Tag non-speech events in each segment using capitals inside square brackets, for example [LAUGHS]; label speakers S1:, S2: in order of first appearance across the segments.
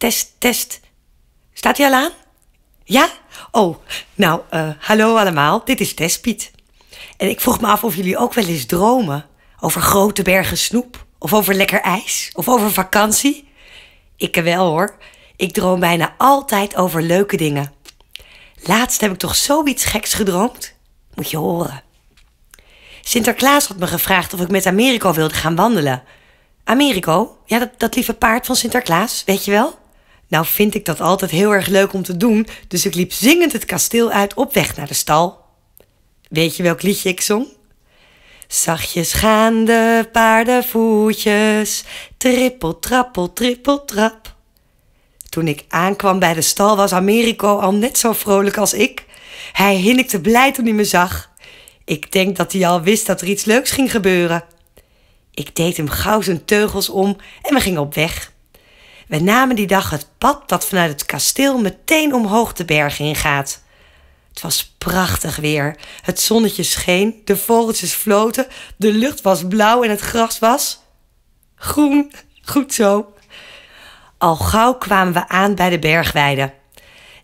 S1: Test, test. Staat hij al aan? Ja? Oh, nou, uh, hallo allemaal. Dit is Piet. En ik vroeg me af of jullie ook wel eens dromen over grote bergen snoep, of over lekker ijs, of over vakantie. Ik wel hoor. Ik droom bijna altijd over leuke dingen. Laatst heb ik toch zoiets geks gedroomd? Moet je horen. Sinterklaas had me gevraagd of ik met Americo wilde gaan wandelen. Americo? Ja, dat, dat lieve paard van Sinterklaas, weet je wel? Nou vind ik dat altijd heel erg leuk om te doen, dus ik liep zingend het kasteel uit op weg naar de stal. Weet je welk liedje ik zong? Zachtjes gaan de paardenvoetjes, trippel, trappel, trippel, trap. Toen ik aankwam bij de stal was Americo al net zo vrolijk als ik. Hij hinnikte blij toen hij me zag. Ik denk dat hij al wist dat er iets leuks ging gebeuren. Ik deed hem gauw zijn teugels om en we gingen op weg. We namen die dag het pad dat vanuit het kasteel meteen omhoog de berg ingaat. Het was prachtig weer. Het zonnetje scheen, de vogeltjes floten, de lucht was blauw en het gras was groen. Goed zo. Al gauw kwamen we aan bij de bergweide.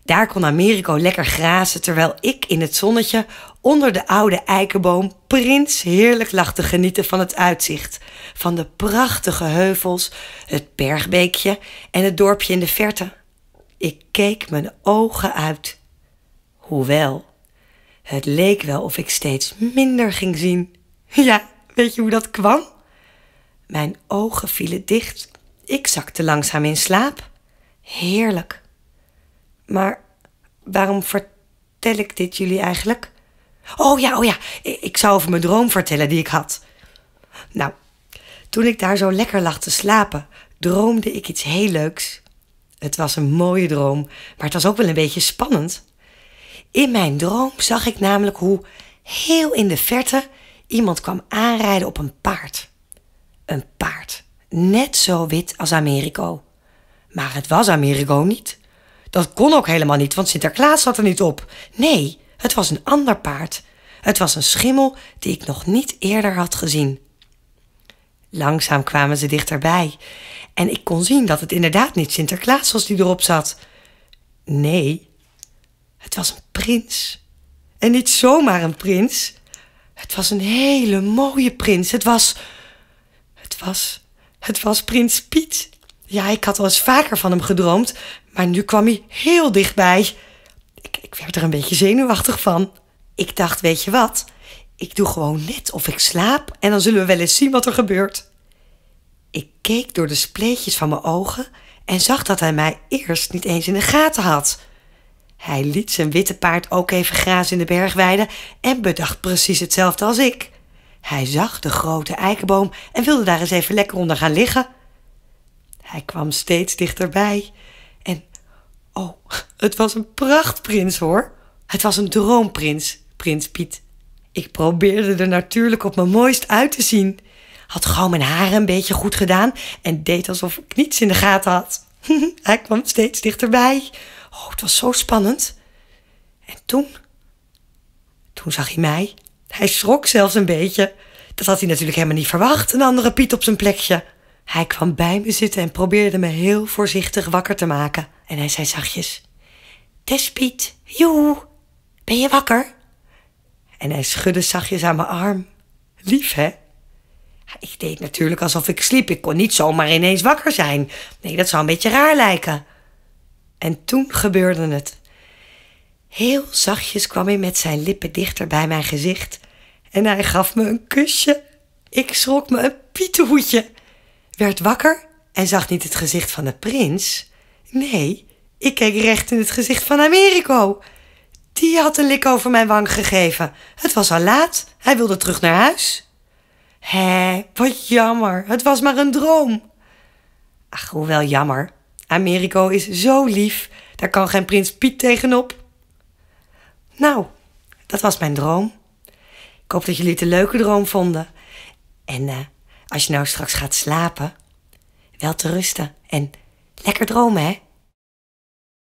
S1: Daar kon Americo lekker grazen terwijl ik in het zonnetje onder de oude eikenboom prins heerlijk lag te genieten van het uitzicht. Van de prachtige heuvels, het bergbeekje en het dorpje in de verte. Ik keek mijn ogen uit. Hoewel, het leek wel of ik steeds minder ging zien. [LAUGHS] Ja, weet je hoe dat kwam? Mijn ogen vielen dicht. Ik zakte langzaam in slaap. Heerlijk. Maar waarom vertel ik dit jullie eigenlijk? Oh ja, oh ja, ik zou over mijn droom vertellen die ik had. Nou, toen ik daar zo lekker lag te slapen, droomde ik iets heel leuks. Het was een mooie droom, maar het was ook wel een beetje spannend. In mijn droom zag ik namelijk hoe heel in de verte iemand kwam aanrijden op een paard. Een paard, net zo wit als Americo. Maar het was Americo niet. Dat kon ook helemaal niet, want Sinterklaas zat er niet op. Nee, het was een ander paard. Het was een schimmel die ik nog niet eerder had gezien. Langzaam kwamen ze dichterbij en ik kon zien dat het inderdaad niet Sinterklaas was die erop zat. Nee, het was een prins. En niet zomaar een prins. Het was een hele mooie prins. Het was. Het was. Het was prins Piet. Ja, ik had al eens vaker van hem gedroomd, maar nu kwam hij heel dichtbij ik werd er een beetje zenuwachtig van. Ik dacht, weet je wat? Ik doe gewoon net of ik slaap en dan zullen we wel eens zien wat er gebeurt. Ik keek door de spleetjes van mijn ogen en zag dat hij mij eerst niet eens in de gaten had. Hij liet zijn witte paard ook even grazen in de bergweide en bedacht precies hetzelfde als ik. Hij zag de grote eikenboom en wilde daar eens even lekker onder gaan liggen. Hij kwam steeds dichterbij. Oh, het was een prachtprins hoor. Het was een droomprins, prins Piet. Ik probeerde er natuurlijk op mijn mooist uit te zien. Had gauw mijn haren een beetje goed gedaan en deed alsof ik niets in de gaten had. [LAUGHS] Hij kwam steeds dichterbij. Oh, het was zo spannend. En toen? Toen zag hij mij. Hij schrok zelfs een beetje. Dat had hij natuurlijk helemaal niet verwacht, een andere Piet op zijn plekje. Hij kwam bij me zitten en probeerde me heel voorzichtig wakker te maken. En hij zei zachtjes: Despiet, joe, ben je wakker? En hij schudde zachtjes aan mijn arm. Lief, hè? Ik deed natuurlijk alsof ik sliep. Ik kon niet zomaar ineens wakker zijn. Nee, dat zou een beetje raar lijken. En toen gebeurde het. Heel zachtjes kwam hij met zijn lippen dichter bij mijn gezicht. En hij gaf me een kusje. Ik schrok me een pietenhoedje werd wakker en zag niet het gezicht van de prins. Nee, ik keek recht in het gezicht van Americo. Die had een lik over mijn wang gegeven. Het was al laat. Hij wilde terug naar huis. Hé, wat jammer. Het was maar een droom. Ach, hoewel jammer. Americo is zo lief. Daar kan geen prins Piet tegenop. Nou, dat was mijn droom. Ik hoop dat jullie het een leuke droom vonden. En uh, als je nou straks gaat slapen, wel te rusten en lekker dromen, hè?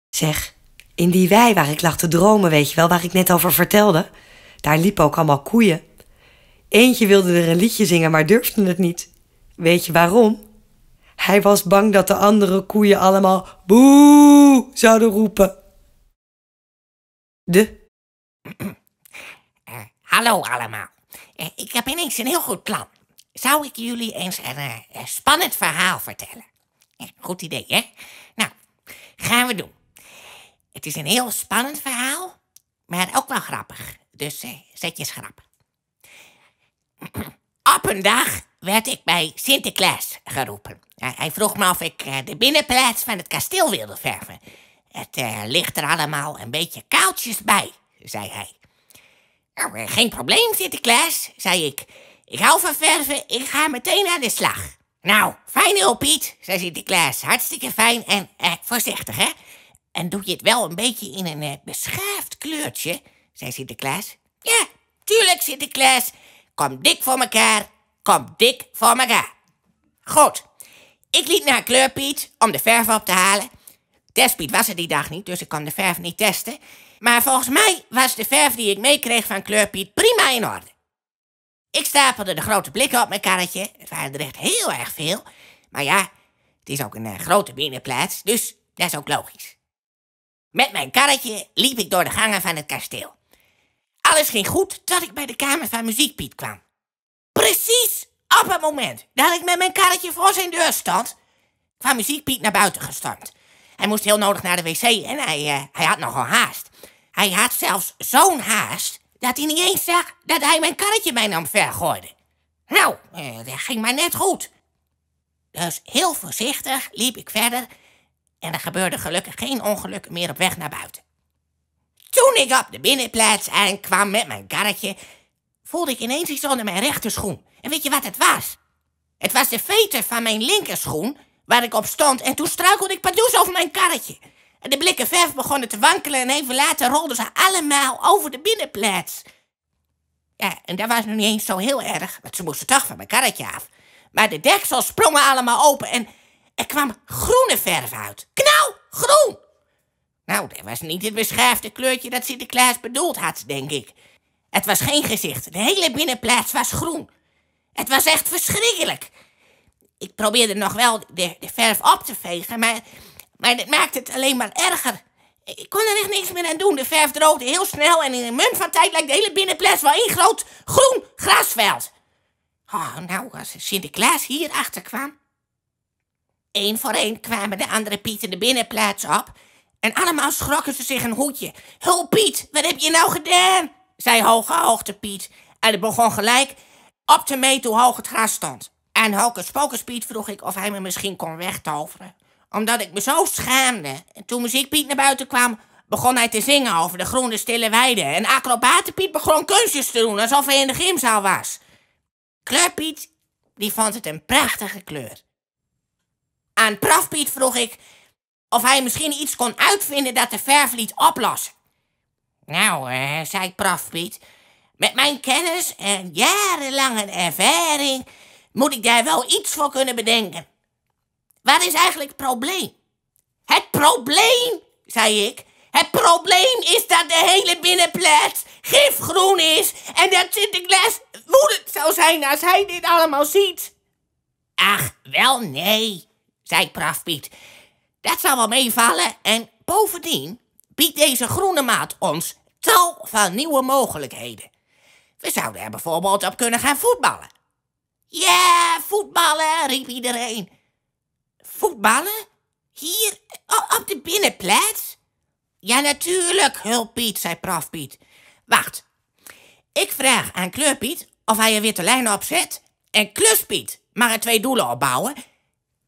S1: Zeg, in die wei waar ik lag te dromen, weet je wel, waar ik net over vertelde, daar liepen ook allemaal koeien. Eentje wilde er een liedje zingen, maar durfde het niet. Weet je waarom? Hij was bang dat de andere koeien allemaal boe zouden roepen. De. [CLEARS THROAT]
S2: Eh, hallo allemaal. Eh, ik heb ineens een heel goed plan zou ik jullie eens een, eh, spannend verhaal vertellen. goed idee, hè? Nou, gaan we doen. Het is een heel spannend verhaal, maar ook wel grappig. Dus eh, zet je schrap. [CLEARS THROAT] Op een dag werd ik bij Sinterklaas geroepen. hij vroeg me of ik eh, de binnenplaats van het kasteel wilde verven. Het ligt er allemaal een beetje koudjes bij, zei hij. Nou, geen probleem, Sinterklaas, zei ik. Ik hou van verven, ik ga meteen aan de slag. Nou, fijn heel Piet, zei Sinterklaas. Hartstikke fijn en eh, voorzichtig, hè? En doe je het wel een beetje in een eh, beschaafd kleurtje, zei Sinterklaas. Ja, tuurlijk, Sinterklaas. Kom dik voor mekaar, kom dik voor mekaar. Goed, ik liep naar Kleurpiet om de verf op te halen. Testpiet was er die dag niet, dus ik kon de verf niet testen. Maar volgens mij was de verf die ik meekreeg van Kleurpiet prima in orde. Ik stapelde de grote blikken op mijn karretje. Het waren er echt heel erg veel. Maar ja, het is ook een eh, grote binnenplaats, dus dat is ook logisch. Met mijn karretje liep ik door de gangen van het kasteel. Alles ging goed tot ik bij de kamer van muziekpiet kwam. Precies op het moment dat ik met mijn karretje voor zijn deur stond, kwam muziekpiet naar buiten gestormd. Hij moest heel nodig naar de wc en hij, eh, hij had nogal haast. Hij had zelfs zo'n haast dat hij niet eens zag dat hij mijn karretje mij nam vergooide. Nou, eh, dat ging maar net goed. Dus heel voorzichtig liep ik verder en er gebeurde gelukkig geen ongeluk meer op weg naar buiten. Toen ik op de binnenplaats aankwam met mijn karretje, voelde ik ineens iets onder mijn rechterschoen. En weet je wat het was? Het was de veter van mijn linkerschoen waar ik op stond en toen struikelde ik padoes over mijn karretje. En de blikken verf begonnen te wankelen en even later rolden ze allemaal over de binnenplaats. Ja, en dat was nog niet eens zo heel erg, want ze moesten toch van mijn karretje af. Maar de deksels sprongen allemaal open en er kwam groene verf uit. Knauw, groen! Nou, dat was niet het beschaafde kleurtje dat Sinterklaas bedoeld had, denk ik. Het was geen gezicht. De hele binnenplaats was groen. Het was echt verschrikkelijk. Ik probeerde nog wel de, de verf op te vegen, maar maar dat maakt het alleen maar erger. Ik kon er echt niks meer aan doen. De verf droogde heel snel en in een munt van tijd lijkt de hele binnenplaats wel één groot groen grasveld. Oh, nou, als Sinterklaas hier achter kwam. Eén voor één kwamen de andere Pieten de binnenplaats op. En allemaal schrokken ze zich een hoedje. Hulp, Piet, wat heb je nou gedaan? zei hoge hoogte Piet. En het begon gelijk op te meten hoe hoog het gras stond. En Hokus Pokus Piet vroeg ik of hij me misschien kon wegtoveren omdat ik me zo schaamde. En toen muziekpiet naar buiten kwam, begon hij te zingen over de groene stille weide. En acrobatenpiet begon kunstjes te doen, alsof hij in de gymzaal was. Kleurpiet, die vond het een prachtige kleur. Aan Prafpiet vroeg ik of hij misschien iets kon uitvinden dat de verf liet oplossen. Nou, eh, zei Prafpiet, met mijn kennis en jarenlange ervaring moet ik daar wel iets voor kunnen bedenken. Wat is eigenlijk het probleem? Het probleem, zei ik. Het probleem is dat de hele binnenplaats gifgroen is en dat Sinterklaas woedend zou zijn als hij dit allemaal ziet. Ach, wel nee, zei Prafpiet. Dat zal wel meevallen en bovendien biedt deze groene maat ons tal van nieuwe mogelijkheden. We zouden er bijvoorbeeld op kunnen gaan voetballen. Ja, voetballen, riep iedereen. Voetballen? Hier? op de binnenplaats? Ja, natuurlijk, hulp Piet, zei prof Piet. Wacht. Ik vraag aan Piet of hij een witte lijn opzet. En kluspiet mag er twee doelen opbouwen.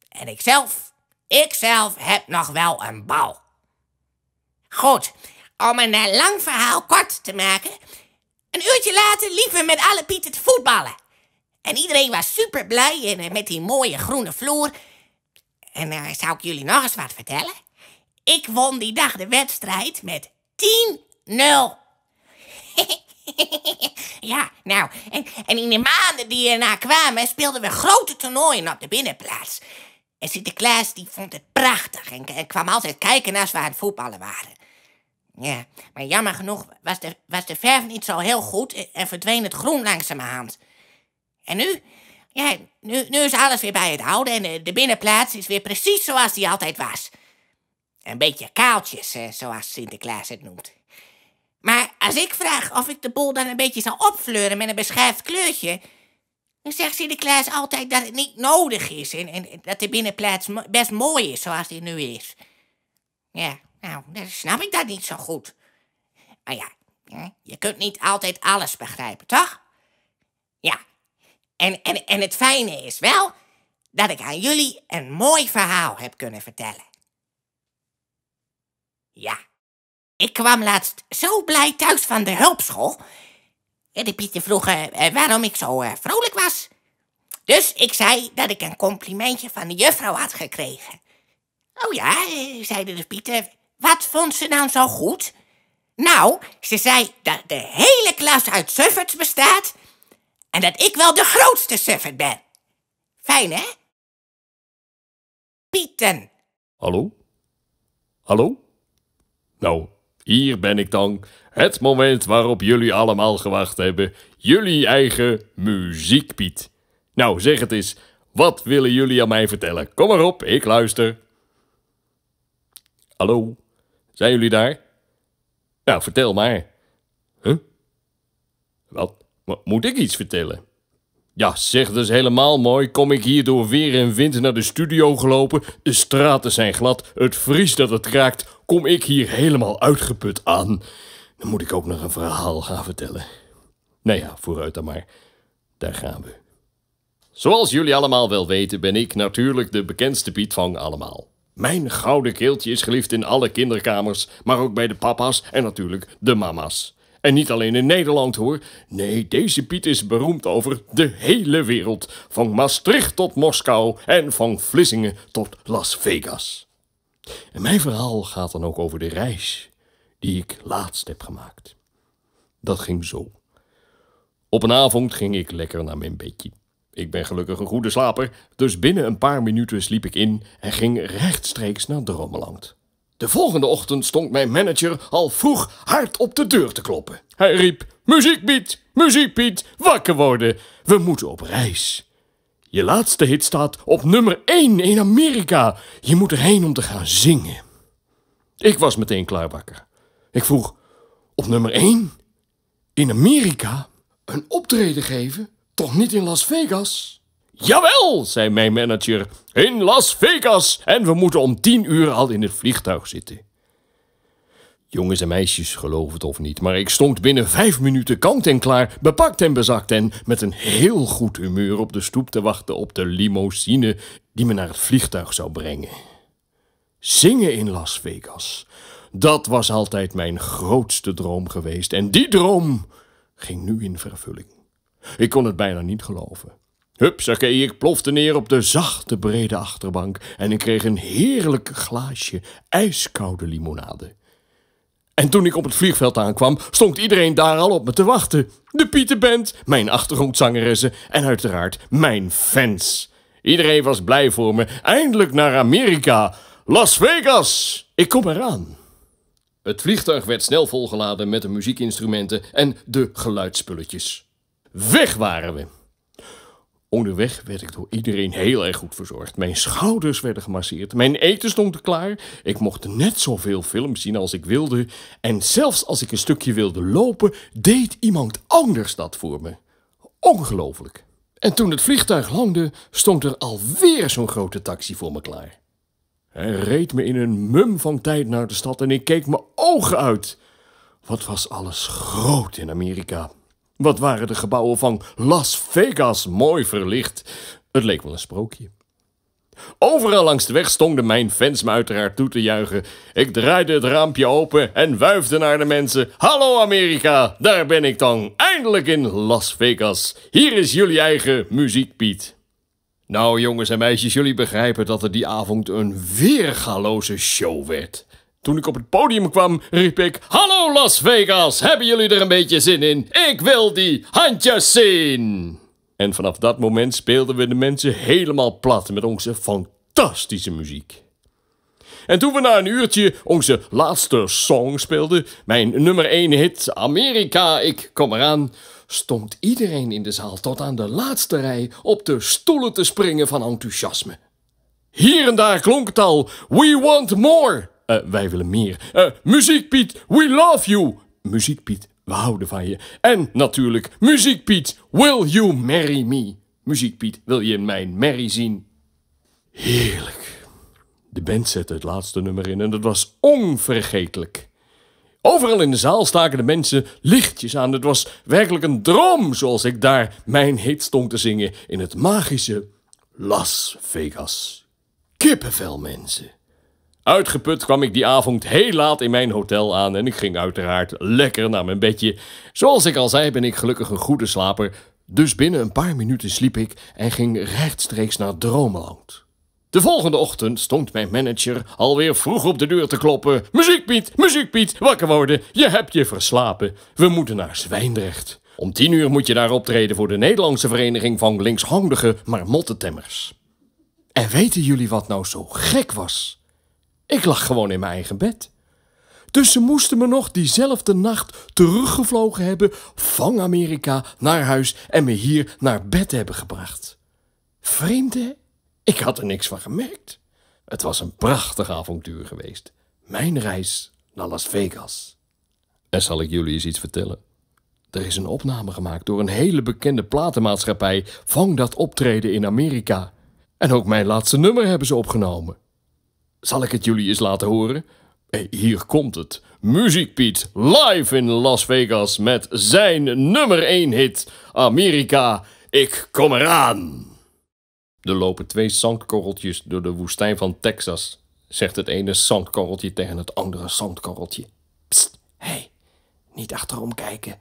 S2: En ikzelf, ikzelf heb nog wel een bal. Goed, om een eh, lang verhaal kort te maken. Een uurtje later liepen we met alle pieten te voetballen. En iedereen was super blij en eh, met die mooie groene vloer. En uh, zou ik jullie nog eens wat vertellen? Ik won die dag de wedstrijd met 10-0. [LAUGHS] ja, nou, en, en, in de maanden die erna kwamen speelden we grote toernooien op de binnenplaats. En Sinterklaas die vond het prachtig en, kwam altijd kijken als we aan het voetballen waren. Ja, maar jammer genoeg was de, was de verf niet zo heel goed en verdween het groen langzamerhand. En nu ja, nu, nu is alles weer bij het oude en de binnenplaats is weer precies zoals die altijd was. Een beetje kaaltjes, eh, zoals Sinterklaas het noemt. Maar als ik vraag of ik de boel dan een beetje zal opfleuren met een beschaafd kleurtje, dan zegt Sinterklaas altijd dat het niet nodig is en, en dat de binnenplaats best mooi is zoals die nu is. Ja, nou, dan snap ik dat niet zo goed. Maar ja, je kunt niet altijd alles begrijpen, toch? En, en, en het fijne is wel dat ik aan jullie een mooi verhaal heb kunnen vertellen. Ja, ik kwam laatst zo blij thuis van de hulpschool. En de Pieter vroeg eh, waarom ik zo eh, vrolijk was. Dus ik zei dat ik een complimentje van de juffrouw had gekregen. Oh ja, eh, zeiden de Pieter, wat vond ze dan nou zo goed? Nou, ze zei dat de hele klas uit sufferts bestaat en dat ik wel de grootste suffert ben. Fijn, hè? Pieten.
S3: Hallo? Hallo? Nou, hier ben ik dan. Het moment waarop jullie allemaal gewacht hebben. Jullie eigen muziekpiet. Nou, zeg het eens. Wat willen jullie aan mij vertellen? Kom maar op, ik luister. Hallo? Zijn jullie daar? Nou, vertel maar. Huh? Wat? moet ik iets vertellen? Ja, zeg, dat is helemaal mooi. Kom ik hier door weer en wind naar de studio gelopen. De straten zijn glad, het vries dat het raakt. Kom ik hier helemaal uitgeput aan. Dan moet ik ook nog een verhaal gaan vertellen. Nou ja, vooruit dan maar. Daar gaan we. Zoals jullie allemaal wel weten, ben ik natuurlijk de bekendste Piet van allemaal. Mijn gouden keeltje is geliefd in alle kinderkamers, maar ook bij de papa's en natuurlijk de mama's. En niet alleen in Nederland hoor. Nee, deze Piet is beroemd over de hele wereld. Van Maastricht tot Moskou en van Vlissingen tot Las Vegas. En mijn verhaal gaat dan ook over de reis die ik laatst heb gemaakt. Dat ging zo. Op een avond ging ik lekker naar mijn bedje. Ik ben gelukkig een goede slaper, dus binnen een paar minuten sliep ik in en ging rechtstreeks naar Dromeland. De volgende ochtend stond mijn manager al vroeg hard op de deur te kloppen. Hij riep, muziek Piet, muziek Piet, wakker worden, we moeten op reis. Je laatste hit staat op nummer 1 in Amerika. Je moet erheen om te gaan zingen. Ik was meteen klaarbakker. Ik vroeg, op nummer 1? In Amerika? Een optreden geven? Toch niet in Las Vegas? Jawel, zei mijn manager, in Las Vegas en we moeten om tien uur al in het vliegtuig zitten. Jongens en meisjes, geloof het of niet, maar ik stond binnen vijf minuten kant en klaar, bepakt en bezakt en met een heel goed humeur op de stoep te wachten op de limousine die me naar het vliegtuig zou brengen. Zingen in Las Vegas, dat was altijd mijn grootste droom geweest en die droom ging nu in vervulling. Ik kon het bijna niet geloven. Hupsakee, ik plofte neer op de zachte, brede achterbank en ik kreeg een heerlijk glaasje ijskoude limonade. En toen ik op het vliegveld aankwam, stond iedereen daar al op me te wachten. De Pieterband, mijn achtergrondzangeressen en uiteraard mijn fans. Iedereen was blij voor me. Eindelijk naar Amerika. Las Vegas! Ik kom eraan. Het vliegtuig werd snel volgeladen met de muziekinstrumenten en de geluidspulletjes. Weg waren we! Onderweg werd ik door iedereen heel erg goed verzorgd. Mijn schouders werden gemasseerd, mijn eten stond klaar. Ik mocht net zoveel films zien als ik wilde. En zelfs als ik een stukje wilde lopen, deed iemand anders dat voor me. Ongelooflijk. En toen het vliegtuig landde, stond er alweer zo'n grote taxi voor me klaar. Hij reed me in een mum van tijd naar de stad en ik keek mijn ogen uit. Wat was alles groot in Amerika. Wat waren de gebouwen van Las Vegas mooi verlicht. Het leek wel een sprookje. Overal langs de weg stonden mijn fans me uiteraard toe te juichen. Ik draaide het raampje open en wuifde naar de mensen. Hallo Amerika, daar ben ik dan, eindelijk in Las Vegas. Hier is jullie eigen muziekpiet. Nou jongens en meisjes, jullie begrijpen dat er die avond een weergaloze show werd. Toen ik op het podium kwam, riep ik: Hallo Las Vegas, hebben jullie er een beetje zin in? Ik wil die handjes zien! En vanaf dat moment speelden we de mensen helemaal plat met onze fantastische muziek. En toen we na een uurtje onze laatste song speelden, mijn nummer 1 hit Amerika, ik kom eraan, stond iedereen in de zaal tot aan de laatste rij op de stoelen te springen van enthousiasme. Hier en daar klonk het al: We want more! Eh, wij willen meer. Eh, muziek Piet, we love you. Muziek Piet, we houden van je. En natuurlijk, Muziek Piet, will you marry me? Muziek Piet, wil je mijn Mary zien? Heerlijk. De band zette het laatste nummer in en dat was onvergetelijk. Overal in de zaal staken de mensen lichtjes aan. Het was werkelijk een droom zoals ik daar mijn hit stond te zingen in het magische Las Vegas. Kippenvel, mensen. Uitgeput kwam ik die avond heel laat in mijn hotel aan en ik ging uiteraard lekker naar mijn bedje. Zoals ik al zei ben ik gelukkig een goede slaper, dus binnen een paar minuten sliep ik en ging rechtstreeks naar Dromeland. De volgende ochtend stond mijn manager alweer vroeg op de deur te kloppen. Muziek Piet, muziek Piet, wakker worden, je hebt je verslapen. We moeten naar Zwijndrecht. Om tien uur moet je daar optreden voor de Nederlandse Vereniging van Linkshandige Marmottentemmers. En weten jullie wat nou zo gek was? Ik lag gewoon in mijn eigen bed. Dus ze moesten me nog diezelfde nacht teruggevlogen hebben van Amerika naar huis en me hier naar bed hebben gebracht. Vreemd hè? Ik had er niks van gemerkt. Het was een prachtig avontuur geweest. Mijn reis naar Las Vegas. En zal ik jullie eens iets vertellen? Er is een opname gemaakt door een hele bekende platenmaatschappij van dat optreden in Amerika. En ook mijn laatste nummer hebben ze opgenomen. Zal ik het jullie eens laten horen? Eh, hier komt het. Muziek Piet live in Las Vegas met zijn nummer 1 hit Amerika, ik kom eraan. Er lopen twee zandkorreltjes door de woestijn van Texas, zegt het ene zandkorreltje tegen het andere zandkorreltje. Pst, hé,
S4: hey, niet achterom kijken.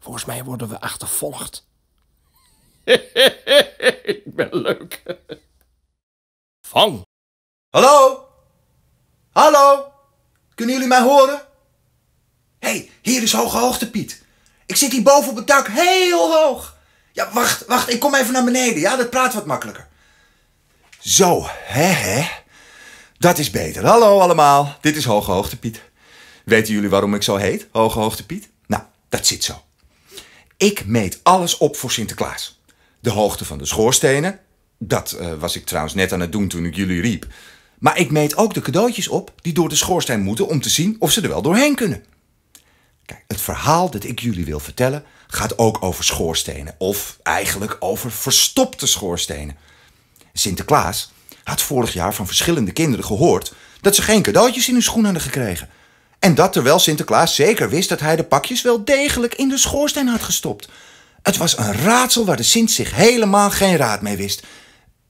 S3: Volgens mij worden we achtervolgd. [LAUGHS] ik ben leuk.
S5: Vang. Hallo? Hallo? Kunnen jullie mij horen? Hé, hey, hier is hoge hoogte, Piet. Ik zit hier boven op het dak, heel hoog. Ja, wacht, wacht, ik kom even naar beneden. Ja, dat praat wat makkelijker. Zo, hè, hè. Dat is beter. Hallo allemaal, dit is hoge hoogte, Piet. Weten jullie waarom ik zo heet, hoge hoogte, Piet? Nou, dat zit zo. Ik meet alles op voor Sinterklaas. De hoogte van de schoorstenen. Dat eh, was ik trouwens net aan het doen toen ik jullie riep. Maar ik meet ook de cadeautjes op die door de schoorsteen moeten om te zien of ze er wel doorheen kunnen. Kijk, het verhaal dat ik jullie wil vertellen gaat ook over schoorstenen. Of eigenlijk over verstopte schoorstenen. Sinterklaas had vorig jaar van verschillende kinderen gehoord dat ze geen cadeautjes in hun schoenen hadden gekregen. En dat terwijl Sinterklaas zeker wist dat hij de pakjes wel degelijk in de schoorsteen had gestopt. Het was een raadsel waar de Sint zich helemaal geen raad mee wist.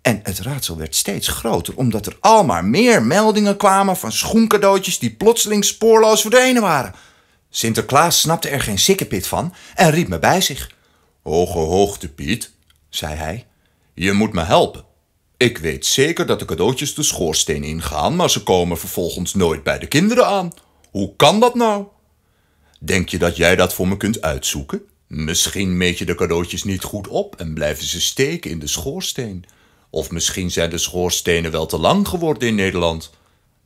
S5: En het raadsel werd steeds groter, omdat er al maar meer meldingen kwamen van schoencadeautjes die plotseling spoorloos verdwenen waren. Sinterklaas snapte er geen sikkepit van en riep me bij zich. Hoge hoogte, Piet, zei hij. Je moet me helpen. Ik weet zeker dat de cadeautjes de schoorsteen ingaan, maar ze komen vervolgens nooit bij de kinderen aan. Hoe kan dat nou? Denk je dat jij dat voor me kunt uitzoeken? Misschien meet je de cadeautjes niet goed op en blijven ze steken in de schoorsteen. Of misschien zijn de schoorstenen wel te lang geworden in Nederland.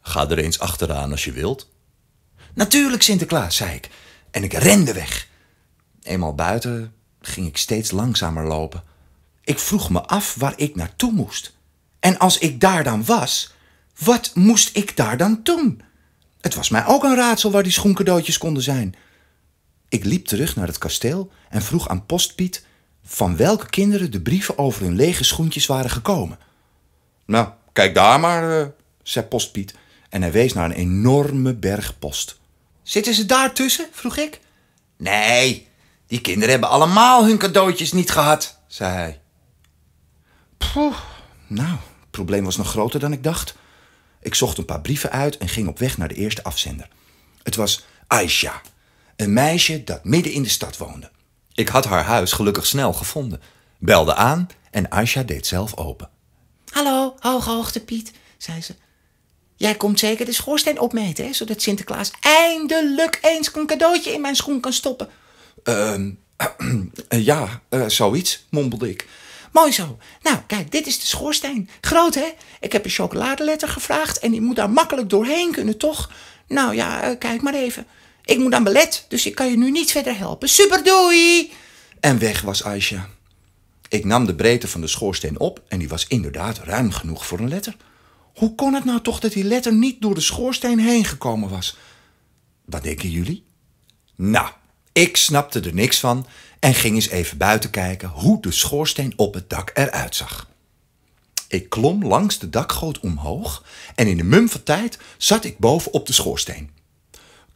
S5: Ga er eens achteraan als je wilt. Natuurlijk, Sinterklaas, zei ik. En ik rende weg. Eenmaal buiten ging ik steeds langzamer lopen. Ik vroeg me af waar ik naartoe moest. En als ik daar dan was, wat moest ik daar dan doen? Het was mij ook een raadsel waar die schoencadeautjes konden zijn. Ik liep terug naar het kasteel en vroeg aan postpiet van welke kinderen de brieven over hun lege schoentjes waren gekomen. Nou, kijk daar maar, uh, zei Postpiet en hij wees naar een enorme berg post. Zitten ze daar tussen? vroeg ik. Nee, die kinderen hebben allemaal hun cadeautjes niet gehad, zei hij. Poeh, nou, het probleem was nog groter dan ik dacht. Ik zocht een paar brieven uit en ging op weg naar de eerste afzender. Het was Aisha, een meisje dat midden in de stad woonde. Ik had haar huis gelukkig snel gevonden, belde aan en Aisha deed zelf open. Hallo, hoge hoogte Piet, zei ze. Jij komt zeker de schoorsteen opmeten, hè, zodat Sinterklaas eindelijk eens een cadeautje in mijn schoen kan stoppen. Ehm [CLEARS THROAT] eh, ja, eh, zoiets, mompelde ik. Mooi zo. Nou, kijk, dit is de schoorsteen. Groot, hè? Ik heb een chocoladeletter gevraagd en die moet daar makkelijk doorheen kunnen, toch? Nou ja, eh, kijk maar even. Ik moet aan belet, dus ik kan je nu niet verder helpen. Super doei! En weg was Aisha. Ik nam de breedte van de schoorsteen op en die was inderdaad ruim genoeg voor een letter. Hoe kon het nou toch dat die letter niet door de schoorsteen heen gekomen was? Wat denken jullie? Nou, ik snapte er niks van en ging eens even buiten kijken hoe de schoorsteen op het dak eruit zag. Ik klom langs de dakgoot omhoog en in de mum van tijd zat ik boven op de schoorsteen.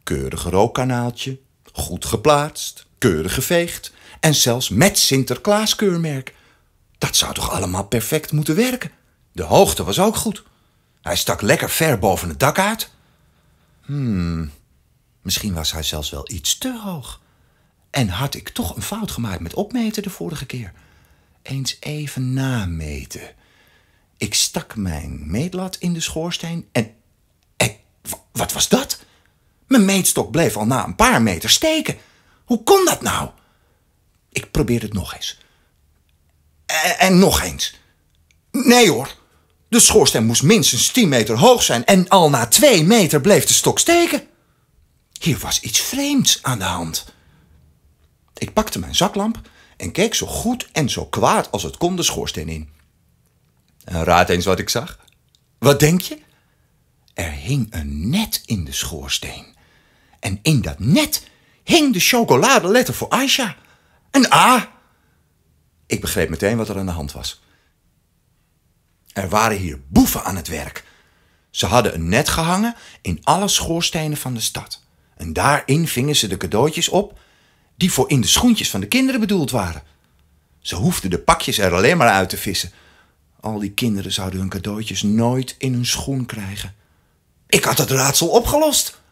S5: Keurig rookkanaaltje, goed geplaatst, keurig geveegd en zelfs met Sinterklaaskeurmerk. Dat zou toch allemaal perfect moeten werken? De hoogte was ook goed. Hij stak lekker ver boven het dak uit. Hmm, misschien was hij zelfs wel iets te hoog. En had ik toch een fout gemaakt met opmeten de vorige keer. Eens even nameten. Ik stak mijn meetlat in de schoorsteen en... en wat was dat? Mijn meetstok bleef al na een paar meter steken. Hoe kon dat nou? Ik probeerde het nog eens. En, en nog eens. Nee hoor. De schoorsteen moest minstens 10 meter hoog zijn en al na 2 meter bleef de stok steken. Hier was iets vreemds aan de hand. Ik pakte mijn zaklamp en keek zo goed en zo kwaad als het kon de schoorsteen in. En raad eens wat ik zag. Wat denk je? Er hing een net in de schoorsteen. En in dat net hing de chocoladeletter voor Aisha. Een A. Ik begreep meteen wat er aan de hand was. Er waren hier boeven aan het werk. Ze hadden een net gehangen in alle schoorstenen van de stad. En daarin vingen ze de cadeautjes op die voor in de schoentjes van de kinderen bedoeld waren. Ze hoefden de pakjes er alleen maar uit te vissen. Al die kinderen zouden hun cadeautjes nooit in hun schoen krijgen. Ik had het raadsel opgelost.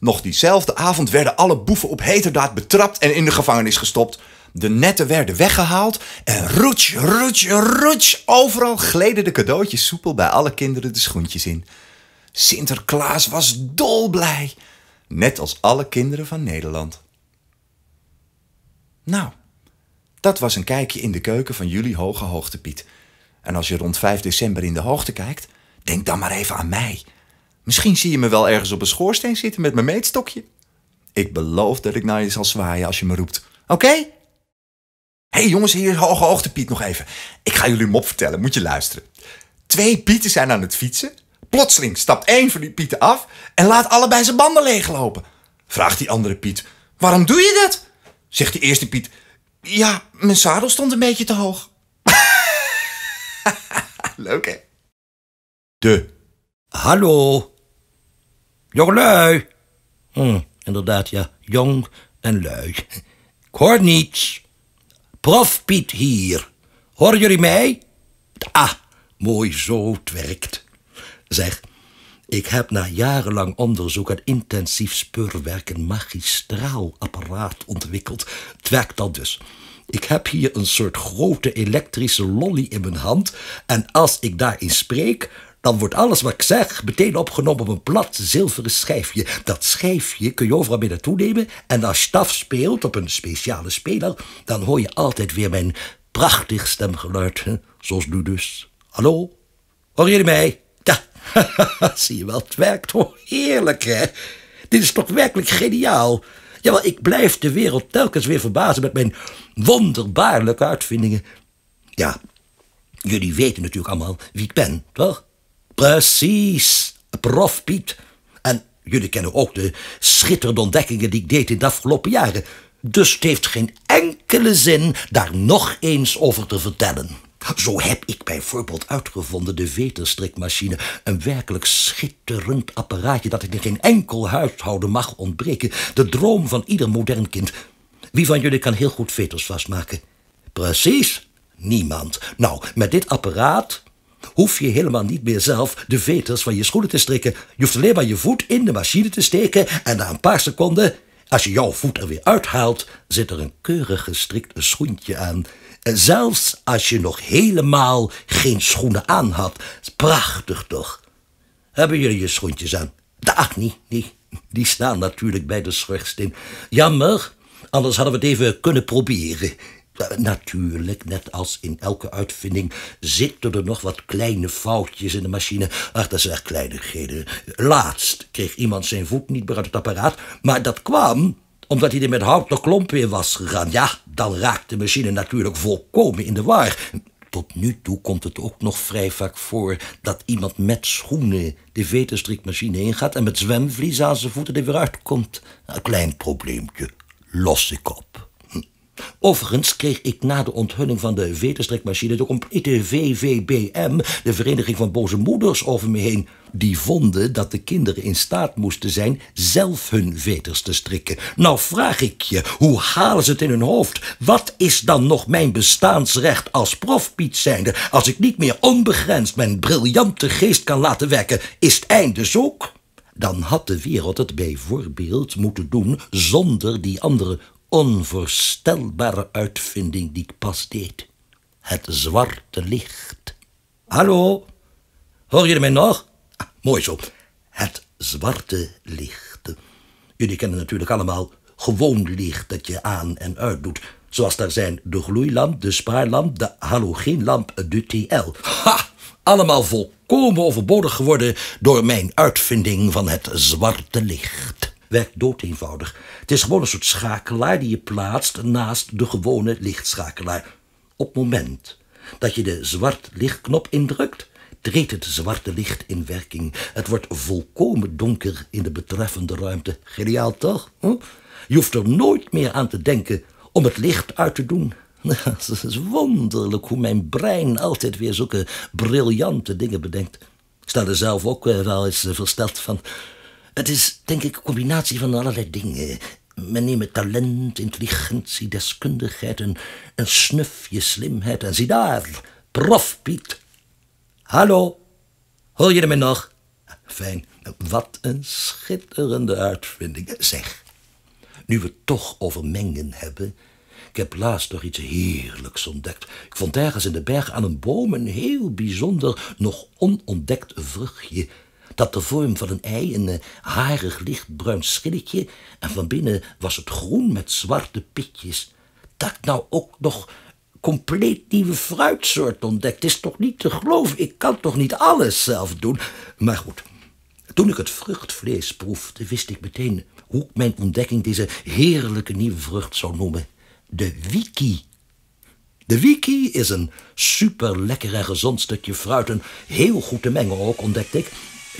S5: Nog diezelfde avond werden alle boeven op heterdaad betrapt en in de gevangenis gestopt. De netten werden weggehaald en roets, roetje roetje. Overal gleden de cadeautjes soepel bij alle kinderen de schoentjes in. Sinterklaas was dolblij. Net als alle kinderen van Nederland. Nou, dat was een kijkje in de keuken van jullie hoge hoogtepiet. En als je rond 5 december in de hoogte kijkt, denk dan maar even aan mij. Misschien zie je me wel ergens op een schoorsteen zitten met mijn meetstokje. Ik beloof dat ik naar je zal zwaaien als je me roept. Oké? Hé hey jongens, hier hoge hoogte Piet nog even. Ik ga jullie mop vertellen, moet je luisteren. Twee Pieten zijn aan het fietsen. Plotseling stapt één van die Pieten af en laat allebei zijn banden leeglopen. Vraagt die andere Piet, waarom doe je dat? Zegt de eerste Piet, ja, mijn zadel stond een beetje te hoog. [LAUGHS] Leuk hè?
S6: De. Hallo, Jongelui. Hm, inderdaad, ja. Jong en lui. Ik hoor niets. Prof Piet hier. horen jullie mij? Ah, mooi zo, het werkt. Zeg, ik heb na jarenlang onderzoek en intensief speurwerk een magistraal apparaat ontwikkeld. Het werkt dat dus. Ik heb hier een soort grote elektrische lolly in mijn hand en als ik daarin spreek, dan wordt alles wat ik zeg meteen opgenomen op een plat zilveren schijfje. Dat schijfje kun je overal mee naartoe nemen. En als Staf speelt op een speciale speler, dan hoor je altijd weer mijn prachtig stemgeluid. [LAUGHS] Zoals nu dus. Hallo? Hoor jullie mij? Ja, [LAUGHS] zie je wel, het werkt toch Heerlijk, hè? Dit is toch werkelijk geniaal. Jawel, ik blijf de wereld telkens weer verbazen met mijn wonderbaarlijke uitvindingen. Ja, jullie weten natuurlijk allemaal wie ik ben, toch? Precies, prof Piet. En jullie kennen ook de schitterende ontdekkingen die ik deed in de afgelopen jaren. Dus het heeft geen enkele zin daar nog eens over te vertellen. Zo heb ik bijvoorbeeld uitgevonden de veterstrikmachine. Een werkelijk schitterend apparaatje dat in geen enkel huishouden mag ontbreken. De droom van ieder modern kind. Wie van jullie kan heel goed veters vastmaken? Precies, niemand. Nou, met dit apparaat hoef je helemaal niet meer zelf de veters van je schoenen te strikken. Je hoeft alleen maar je voet in de machine te steken en na een paar seconden, als je jouw voet er weer uithaalt, zit er een keurig gestrikt schoentje aan. En zelfs als je nog helemaal geen schoenen aan had. Prachtig toch? Hebben jullie je schoentjes aan? De ach, niet, Die staan natuurlijk bij de in. Jammer, anders hadden we het even kunnen proberen. Eh, natuurlijk, net als in elke uitvinding zitten er nog wat kleine foutjes in de machine. Ach, dat zijn echt kleinigheden. Laatst kreeg iemand zijn voet niet meer uit het apparaat, maar dat kwam omdat hij er met houten klomp in was gegaan. Ja, dan raakt de machine natuurlijk volkomen in de war. Tot nu toe komt het ook nog vrij vaak voor dat iemand met schoenen de veterstrikmachine ingaat en met zwemvlies aan zijn voeten er weer uitkomt. Een klein probleempje, los ik op. Overigens kreeg ik na de onthulling van de veterstrekmachine de complete VVBM, de Vereniging van Boze Moeders, over me heen. Die vonden dat de kinderen in staat moesten zijn zelf hun veters te strikken. Nou vraag ik je, hoe halen ze het in hun hoofd? Wat is dan nog mijn bestaansrecht als profpiet zijnde? Als ik niet meer onbegrensd mijn briljante geest kan laten wekken, is het einde zoek? dan had de wereld het bijvoorbeeld moeten doen zonder die andere onvoorstelbare uitvinding die ik pas deed. Het zwarte licht. Hallo, hoor je mij nog? Ah, mooi zo. Het zwarte licht. Jullie kennen natuurlijk allemaal gewoon licht dat je aan en uit doet. Zoals daar zijn de gloeilamp, de spaarlamp, de halogeenlamp, de TL. Ha! Allemaal volkomen overbodig geworden door mijn uitvinding van het zwarte licht werkt dood eenvoudig. Het is gewoon een soort schakelaar die je plaatst naast de gewone lichtschakelaar. Op het moment dat je de zwart lichtknop indrukt, treedt het zwarte licht in werking. Het wordt volkomen donker in de betreffende ruimte. Geniaal toch? Hm? Je hoeft er nooit meer aan te denken om het licht uit te doen. Het [LAUGHS] is wonderlijk hoe mijn brein altijd weer zulke briljante dingen bedenkt. Ik sta er zelf ook wel eens versteld van. Het is, denk ik, een combinatie van allerlei dingen. Men neemt talent, intelligentie, deskundigheid, een, een snufje slimheid. En zie daar, prof Piet. Hallo, hoor je me nog? Fijn, wat een schitterende uitvinding. Zeg, nu we het toch over mengen hebben... Ik heb laatst nog iets heerlijks ontdekt. Ik vond ergens in de berg aan een boom een heel bijzonder, nog onontdekt vruchtje dat de vorm van een ei, een eh, harig lichtbruin schilletje, en van binnen was het groen met zwarte pitjes. Dat nou ook nog compleet nieuwe fruitsoort ontdekt. Is toch niet te geloven? Ik kan toch niet alles zelf doen? Maar goed, toen ik het vruchtvlees proefde, wist ik meteen hoe ik mijn ontdekking deze heerlijke nieuwe vrucht zou noemen: de wiki. De wiki is een super lekker en gezond stukje fruit. een heel goed te mengen ook, ontdekte ik.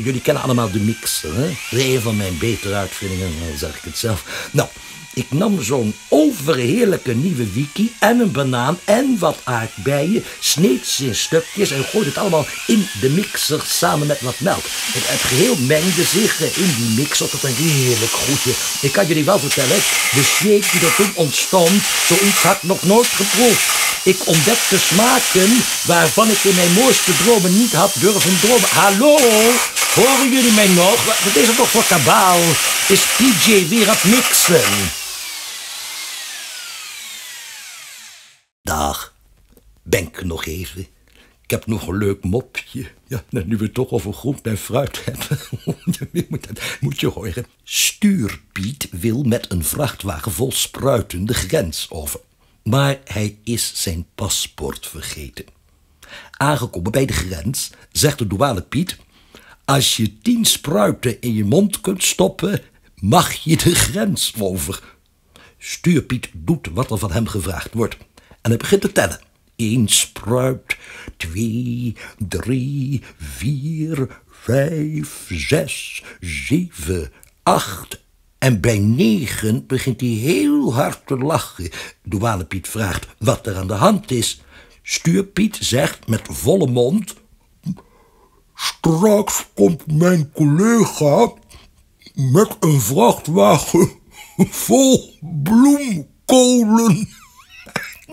S6: Jullie kennen allemaal de mix. Hè? een van mijn betere uitvindingen, eh, zeg ik het zelf. Nou, ik nam zo'n overheerlijke nieuwe wiki en een banaan en wat aardbeien, sneed ze in stukjes en gooide het allemaal in de mixer samen met wat melk. Het, het geheel mengde zich in die mixer tot een heerlijk goedje. Ik kan jullie wel vertellen, de shake die er toen ontstond, zoiets had ik nog nooit geproefd. Ik ontdekte smaken waarvan ik in mijn mooiste dromen niet had durven dromen. Hallo, horen jullie mij nog? Wat is er toch voor kabaal? Is PJ weer aan het mixen? Dag. denk nog even. Ik heb nog een leuk mopje. Ja, nu we het toch over groente en fruit hebben. [LAUGHS] moet, moet je horen. Stuurpiet wil met een vrachtwagen vol spruiten de grens over. Maar hij is zijn paspoort vergeten. Aangekomen bij de grens zegt de douane Piet... Als je tien spruiten in je mond kunt stoppen, mag je de grens over. Stuurpiet doet wat er van hem gevraagd wordt... En hij begint te tellen. Eén spruit, twee, drie, vier, vijf, zes, zeven, acht. En bij negen begint hij heel hard te lachen. Douane Piet vraagt wat er aan de hand is. Stuurpiet zegt met volle mond... Straks komt mijn collega met een vrachtwagen [LAUGHS] vol bloemkolen.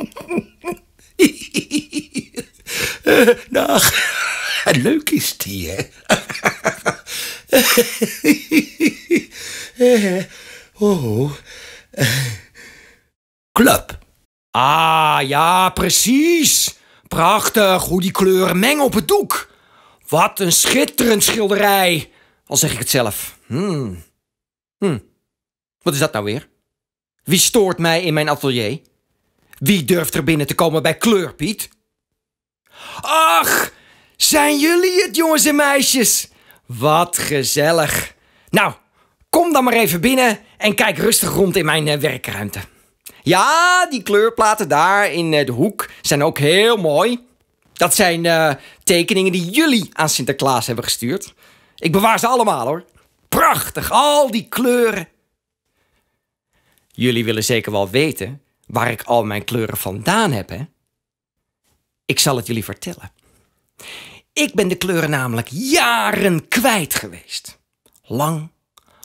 S6: [LAUGHS] Dag. [LAUGHS] Leuk is die, hè? [LAUGHS] oh. Club.
S7: Ah, ja, precies. Prachtig hoe die kleuren mengen op het doek. Wat een schitterend schilderij. Al zeg ik het zelf. Hmm. Hmm. Wat is dat nou weer? Wie stoort mij in mijn atelier? Wie durft er binnen te komen bij Kleurpiet? Ach, zijn jullie het, jongens en meisjes? Wat gezellig. Nou, kom dan maar even binnen en kijk rustig rond in mijn eh, werkruimte. Ja, die kleurplaten daar in eh, de hoek zijn ook heel mooi. Dat zijn eh, tekeningen die jullie aan Sinterklaas hebben gestuurd. Ik bewaar ze allemaal hoor. Prachtig, al die kleuren. Jullie willen zeker wel weten waar ik al mijn kleuren vandaan heb, hè? Ik zal het jullie vertellen. Ik ben de kleuren namelijk jaren kwijt geweest. Lang,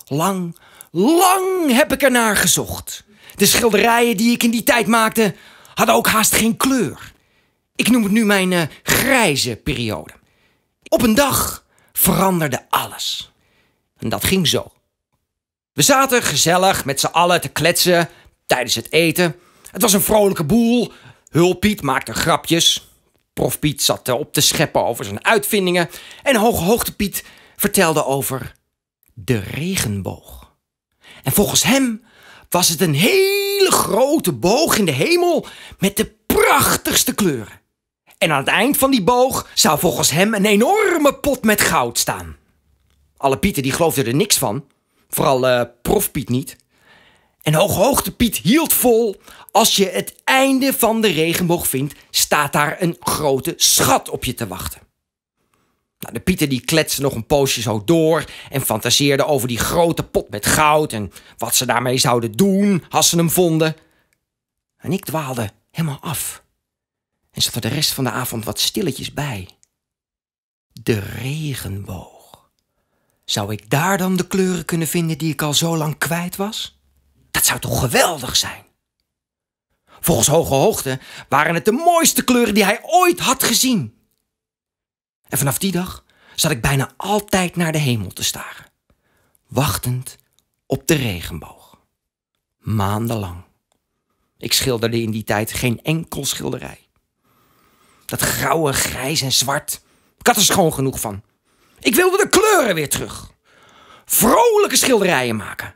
S7: lang, lang heb ik er naar gezocht. De schilderijen die ik in die tijd maakte hadden ook haast geen kleur. Ik noem het nu mijn eh, grijze periode. Op een dag veranderde alles. En dat ging zo. We zaten gezellig met z'n allen te kletsen tijdens het eten het was een vrolijke boel. Hulpiet maakte grapjes. Prof Piet zat op te scheppen over zijn uitvindingen. En Hoge Piet vertelde over de regenboog. En volgens hem was het een hele grote boog in de hemel met de prachtigste kleuren. En aan het eind van die boog zou volgens hem een enorme pot met goud staan. Alle Pieten die geloofden er niks van. Vooral uh, Prof Piet niet. En Hoogte Piet hield vol als je het einde van de regenboog vindt, staat daar een grote schat op je te wachten. Nou, de Pieter die kletste nog een poosje zo door en fantaseerde over die grote pot met goud en wat ze daarmee zouden doen als ze hem vonden. En ik dwaalde helemaal af en zat er de rest van de avond wat stilletjes bij. De regenboog. Zou ik daar dan de kleuren kunnen vinden die ik al zo lang kwijt was? Dat zou toch geweldig zijn? Volgens Hoge Hoogte waren het de mooiste kleuren die hij ooit had gezien. En vanaf die dag zat ik bijna altijd naar de hemel te staren, wachtend op de regenboog. Maandenlang. Ik schilderde in die tijd geen enkel schilderij. Dat grauwe, grijs en zwart, ik had er schoon genoeg van. Ik wilde de kleuren weer terug. Vrolijke schilderijen maken.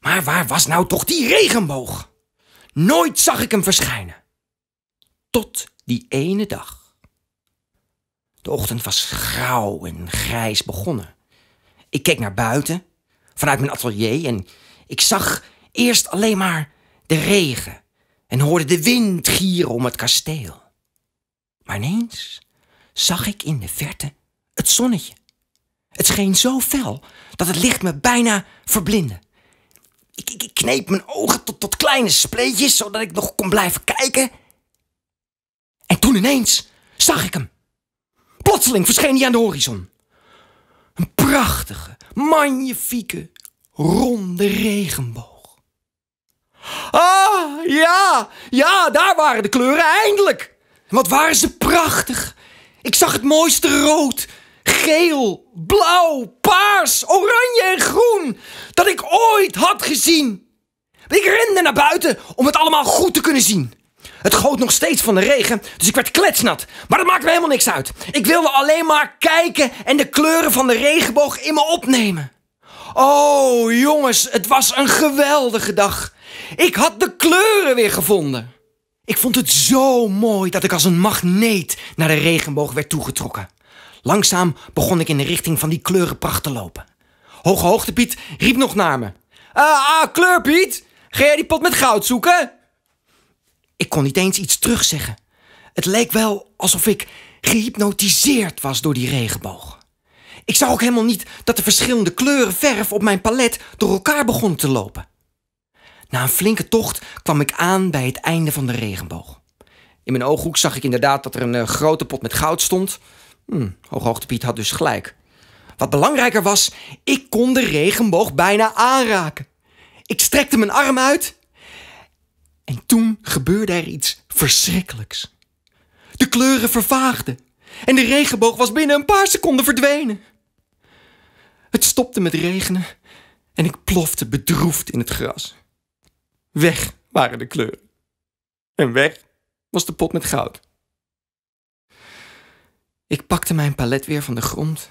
S7: Maar waar was nou toch die regenboog? Nooit zag ik hem verschijnen. Tot die ene dag. De ochtend was grauw en grijs begonnen. Ik keek naar buiten, vanuit mijn atelier, en ik zag eerst alleen maar de regen en hoorde de wind gieren om het kasteel. Maar ineens zag ik in de verte het zonnetje. Het scheen zo fel dat het licht me bijna verblindde. Ik, kneep mijn ogen tot, tot kleine spleetjes, zodat ik nog kon blijven kijken. En toen ineens zag ik hem. Plotseling verscheen hij aan de horizon. Een prachtige, magnifieke, ronde regenboog. Ah, ja, ja, daar waren de kleuren eindelijk. Wat waren ze prachtig. Ik zag het mooiste rood, geel, blauw, paars, oranje en groen dat ik ooit had gezien. Ik rende naar buiten om het allemaal goed te kunnen zien. Het goot nog steeds van de regen, dus ik werd kletsnat. Maar dat maakt me helemaal niks uit. Ik wilde alleen maar kijken en de kleuren van de regenboog in me opnemen. Oh jongens, het was een geweldige dag. Ik had de kleuren weer gevonden. Ik vond het zo mooi dat ik als een magneet naar de regenboog werd toegetrokken. Langzaam begon ik in de richting van die kleurenpracht te lopen. Hoge Hoogtepiet riep nog naar me. Ah, ah kleur kleurpiet! Ga jij die pot met goud zoeken? Ik kon niet eens iets terugzeggen. Het leek wel alsof ik gehypnotiseerd was door die regenboog. Ik zag ook helemaal niet dat de verschillende kleuren verf op mijn palet door elkaar begonnen te lopen. Na een flinke tocht kwam ik aan bij het einde van de regenboog. In mijn ooghoek zag ik inderdaad dat er een eh, grote pot met goud stond. Hmm, Hooghoogtepiet had dus gelijk. Wat belangrijker was, ik kon de regenboog bijna aanraken. Ik strekte mijn arm uit en toen gebeurde er iets verschrikkelijks. De kleuren vervaagden en de regenboog was binnen een paar seconden verdwenen. Het stopte met regenen en ik plofte bedroefd in het gras.
S8: Weg waren de kleuren. En weg
S7: was de pot met goud. Ik pakte mijn palet weer van de grond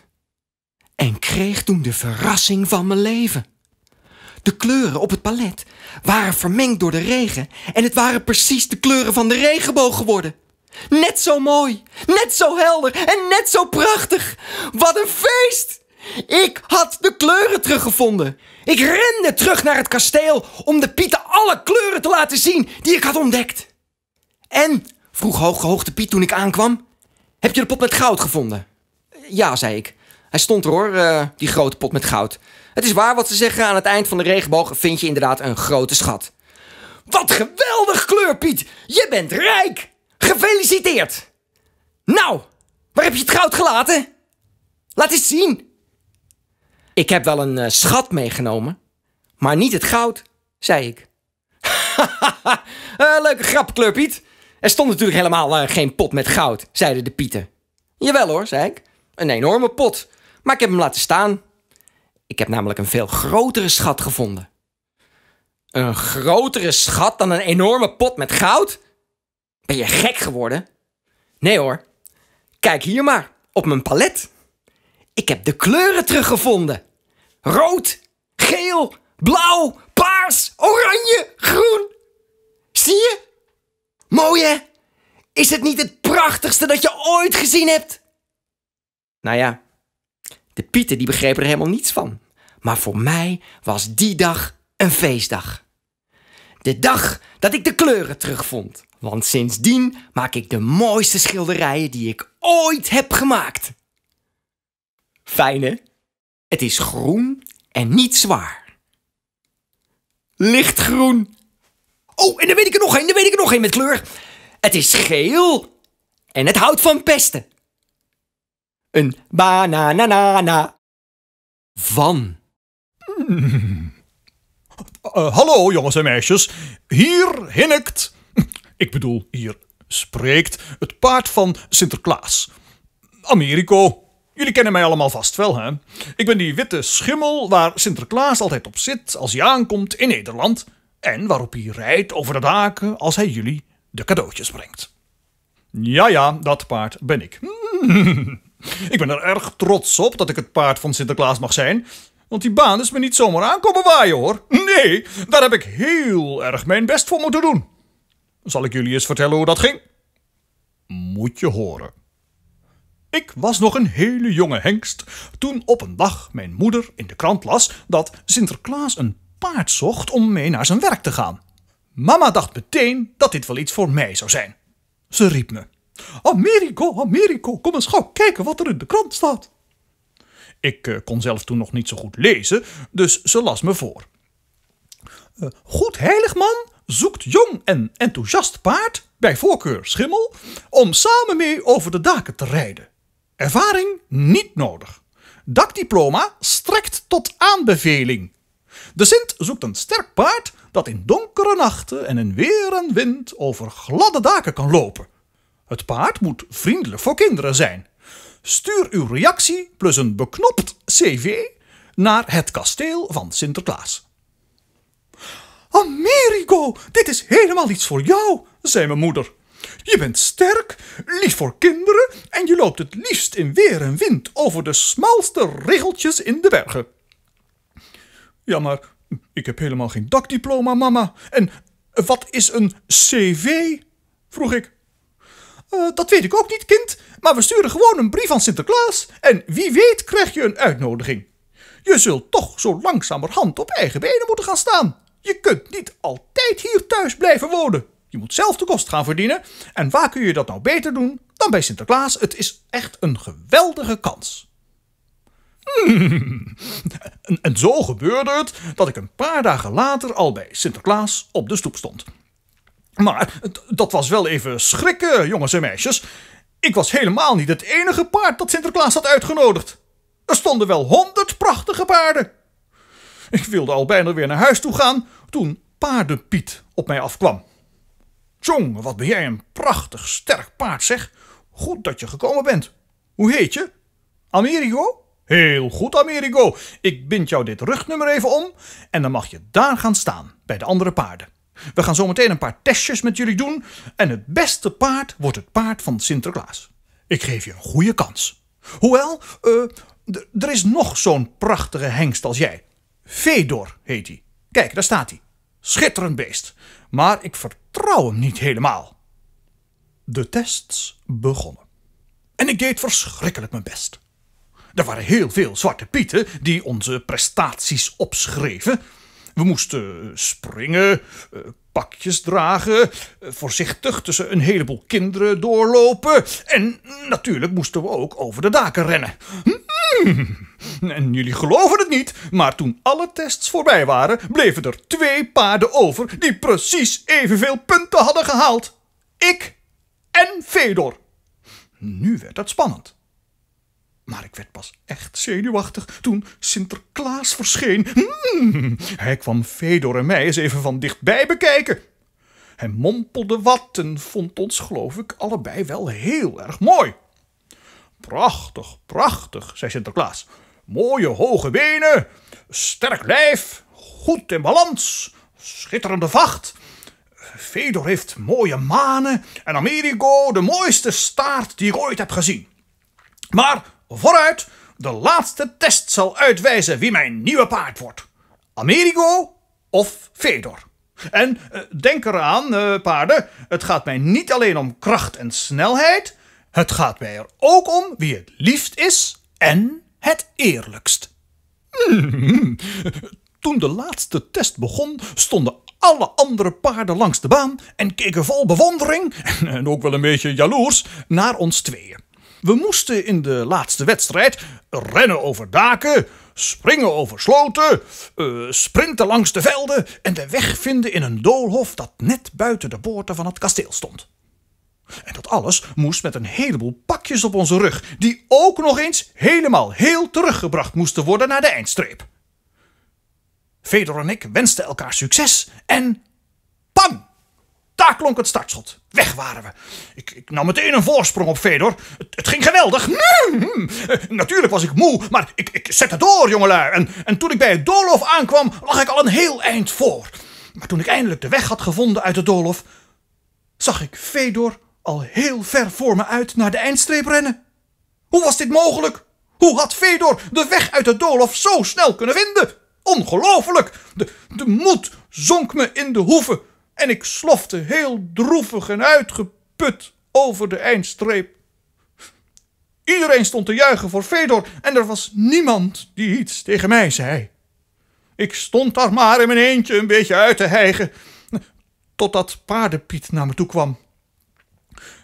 S7: en kreeg toen de verrassing van mijn leven. De kleuren op het palet waren vermengd door de regen en het waren precies de kleuren van de regenboog geworden. Net zo mooi, net zo helder en net zo prachtig. Wat een feest! Ik had de kleuren teruggevonden. Ik rende terug naar het kasteel om de Pieten alle kleuren te laten zien die ik had ontdekt. En, vroeg hooggehoogte Piet toen ik aankwam, heb je de pot met goud gevonden? Ja, zei ik. Hij stond er hoor, eh, die grote pot met goud. Het is waar wat ze zeggen, aan het eind van de regenboog vind je inderdaad een grote schat. Wat geweldig kleur, Piet! Je bent rijk! Gefeliciteerd! Nou, waar heb je het goud gelaten? Laat eens zien! Ik heb wel een eh, schat meegenomen, maar niet het goud, zei ik. uh, [LAUGHS] leuke grap, Kleur Piet. Er stond natuurlijk helemaal eh, geen pot met goud, zeiden de pieten. Jawel hoor, zei ik. Een enorme pot. Maar ik heb hem laten staan. Ik heb namelijk een veel grotere schat gevonden. Een grotere schat dan een enorme pot met goud? Ben je gek geworden? Nee hoor. Kijk hier maar, op mijn palet. Ik heb de kleuren teruggevonden. Rood, geel, blauw, paars, oranje, groen. Zie je? Mooi hè? Is het niet het prachtigste dat je ooit gezien hebt? Nou ja, de Pieten die begrepen er helemaal niets van. Maar voor mij was die dag een feestdag. De dag dat ik de kleuren terugvond. Want sindsdien maak ik de mooiste schilderijen die ik ooit heb gemaakt. Fijn hè? Het is groen en niet zwaar. Lichtgroen. Oh, en dan weet ik er nog één, dan weet ik er nog één met kleur. Het is geel. En het houdt van pesten.
S9: Een bananana. Van. [LAUGHS] Eh, hallo jongens en meisjes. Hier hinnikt. [LAUGHS] Ik bedoel, hier spreekt het paard van Sinterklaas. Americo. Jullie kennen mij allemaal vast wel, hè? Ik ben die witte schimmel waar Sinterklaas altijd op zit als hij aankomt in Nederland en waarop hij rijdt over de daken als hij jullie de cadeautjes brengt. Ja, ja, dat paard ben ik. [LAUGHS] ik ben er erg trots op dat ik het paard van Sinterklaas mag zijn. Want die baan is me niet zomaar aankomen waaien hoor. Nee, daar heb ik heel erg mijn best voor moeten doen. Zal ik jullie eens vertellen hoe dat ging? Moet je horen. Ik was nog een hele jonge hengst toen op een dag mijn moeder in de krant las dat Sinterklaas een paard zocht om mee naar zijn werk te gaan. Mama dacht meteen dat dit wel iets voor mij zou zijn. Ze riep me: Americo, Americo, kom eens gauw kijken wat er in de krant staat. Ik eh, kon zelf toen nog niet zo goed lezen, dus ze las me voor. Uh, goed heilig man zoekt jong en enthousiast paard, bij voorkeur schimmel, om samen mee over de daken te rijden. Ervaring niet nodig. Dakdiploma strekt tot aanbeveling. De Sint zoekt een sterk paard dat in donkere nachten en in weer en wind over gladde daken kan lopen. Het paard moet vriendelijk voor kinderen zijn. Stuur uw reactie plus een beknopt CV naar het kasteel van Sinterklaas. Amerigo, dit is helemaal iets voor jou, zei mijn moeder. Je bent sterk, lief voor kinderen en je loopt het liefst in weer en wind over de smalste riggeltjes in de bergen. Ja, maar ik heb helemaal geen dakdiploma, mama. En wat is een CV? vroeg ik. Eh, dat weet ik ook niet, kind. Maar we sturen gewoon een brief aan Sinterklaas. En wie weet krijg je een uitnodiging. Je zult toch zo langzamerhand op eigen benen moeten gaan staan. Je kunt niet altijd hier thuis blijven wonen. Je moet zelf de kost gaan verdienen. En waar kun je dat nou beter doen dan bij Sinterklaas? Het is echt een geweldige kans. Hmm. [LAUGHS] En, en zo gebeurde het dat ik een paar dagen later al bij Sinterklaas op de stoep stond. Maar dat was wel even schrikken, jongens en meisjes. Ik was helemaal niet het enige paard dat Sinterklaas had uitgenodigd. Er stonden wel honderd prachtige paarden. Ik wilde al bijna weer naar huis toe gaan toen paardenpiet op mij afkwam. Tjong, wat ben jij een prachtig sterk paard zeg. Goed dat je gekomen bent. Hoe heet je? Amerigo? Heel goed, Amerigo. Ik bind jou dit rugnummer even om en dan mag je daar gaan staan, bij de andere paarden. We gaan zometeen een paar testjes met jullie doen en het beste paard wordt het paard van Sinterklaas. Ik geef je een goede kans. Hoewel, eh, er is nog zo'n prachtige hengst als jij. Fedor heet hij. Kijk, daar staat hij. Schitterend beest. Maar ik vertrouw hem niet helemaal. De tests begonnen. En ik deed verschrikkelijk mijn best. Er waren heel veel zwarte pieten die onze prestaties opschreven. We moesten eh, springen, eh, pakjes dragen, eh, voorzichtig tussen een heleboel kinderen doorlopen en natuurlijk moesten we ook over de daken rennen. Hmm. En jullie geloven het niet, maar toen alle tests voorbij waren, bleven er twee paarden over die precies evenveel punten hadden gehaald. Ik en Fedor. Nu werd het spannend. Maar ik werd pas echt zenuwachtig toen Sinterklaas verscheen. Hmm, hij kwam Fedor en mij eens even van dichtbij bekijken. Hij mompelde wat en vond ons, geloof ik, allebei wel heel erg mooi. Prachtig, prachtig, zei Sinterklaas. Mooie hoge benen, sterk lijf, goed in balans, schitterende vacht. Fedor heeft mooie manen en Amerigo de mooiste staart die ik ooit heb gezien. Maar Vooruit, de laatste test zal uitwijzen wie mijn nieuwe paard wordt. Amerigo of Fedor. En eh, denk eraan, eh, paarden, het gaat mij niet alleen om kracht en snelheid. Het gaat mij er ook om wie het liefst is en het eerlijkst. [LAUGHS] Toen de laatste test begon, stonden alle andere paarden langs de baan en keken vol bewondering [LAUGHS] en ook wel een beetje jaloers naar ons tweeën. We moesten in de laatste wedstrijd rennen over daken, springen over sloten, eh, sprinten langs de velden en de weg vinden in een doolhof dat net buiten de poorten van het kasteel stond. En dat alles moest met een heleboel pakjes op onze rug, die ook nog eens helemaal heel teruggebracht moesten worden naar de eindstreep. Fedor en ik wensten elkaar succes en. pam, Daar klonk het startschot. Weg waren we. Ik, ik nam meteen een voorsprong op Fedor. Het, het ging geweldig. Mm, mm. Eh, natuurlijk was ik moe, maar ik, ik zette door, jongelui. En, en toen ik bij het doolhof aankwam, lag ik al een heel eind voor. Maar toen ik eindelijk de weg had gevonden uit het doolhof, zag ik Fedor al heel ver voor me uit naar de eindstreep rennen. Hoe was dit mogelijk? Hoe had Fedor de weg uit het doolhof zo snel kunnen vinden? Ongelooflijk! De, de moed zonk me in de hoeven en ik slofte heel droevig en uitgeput over de eindstreep. Iedereen stond te juichen voor Fedor en er was niemand die iets tegen mij zei. Ik stond daar maar in mijn eentje een beetje uit te hijgen, totdat paardenpiet naar me toe kwam.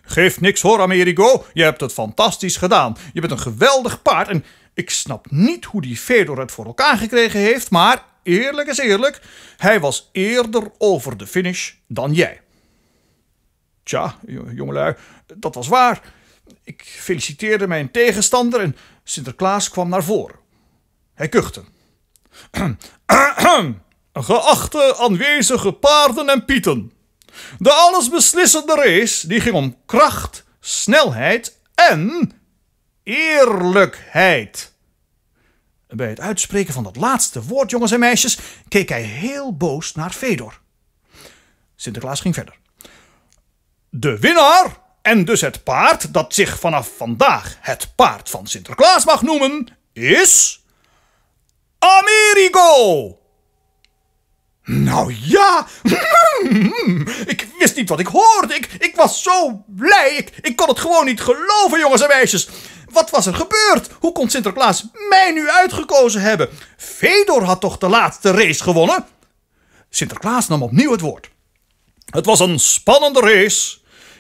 S9: Geef niks hoor, Amerigo, je hebt het fantastisch gedaan. Je bent een geweldig paard en ik snap niet hoe die Fedor het voor elkaar gekregen heeft, maar eerlijk is eerlijk, hij was eerder over de finish dan jij. Tja, jongelui, dat was waar. Ik feliciteerde mijn tegenstander en Sinterklaas kwam naar voren. Hij kuchte. [CLEARS THROAT] Geachte aanwezige paarden en pieten. De allesbeslissende race die ging om kracht, snelheid en eerlijkheid. Bij het uitspreken van dat laatste woord, jongens en meisjes, keek hij heel boos naar Fedor. Sinterklaas ging verder. De winnaar, en dus het paard dat zich vanaf vandaag het paard van Sinterklaas mag noemen, is. Amerigo! Nou ja, [LAUGHS] ik wist niet wat ik hoorde. Ik, ik was zo blij. Ik, ik kon het gewoon niet geloven, jongens en meisjes. Wat was er gebeurd? Hoe kon Sinterklaas mij nu uitgekozen hebben? Fedor had toch de laatste race gewonnen? Sinterklaas nam opnieuw het woord. Het was een spannende race.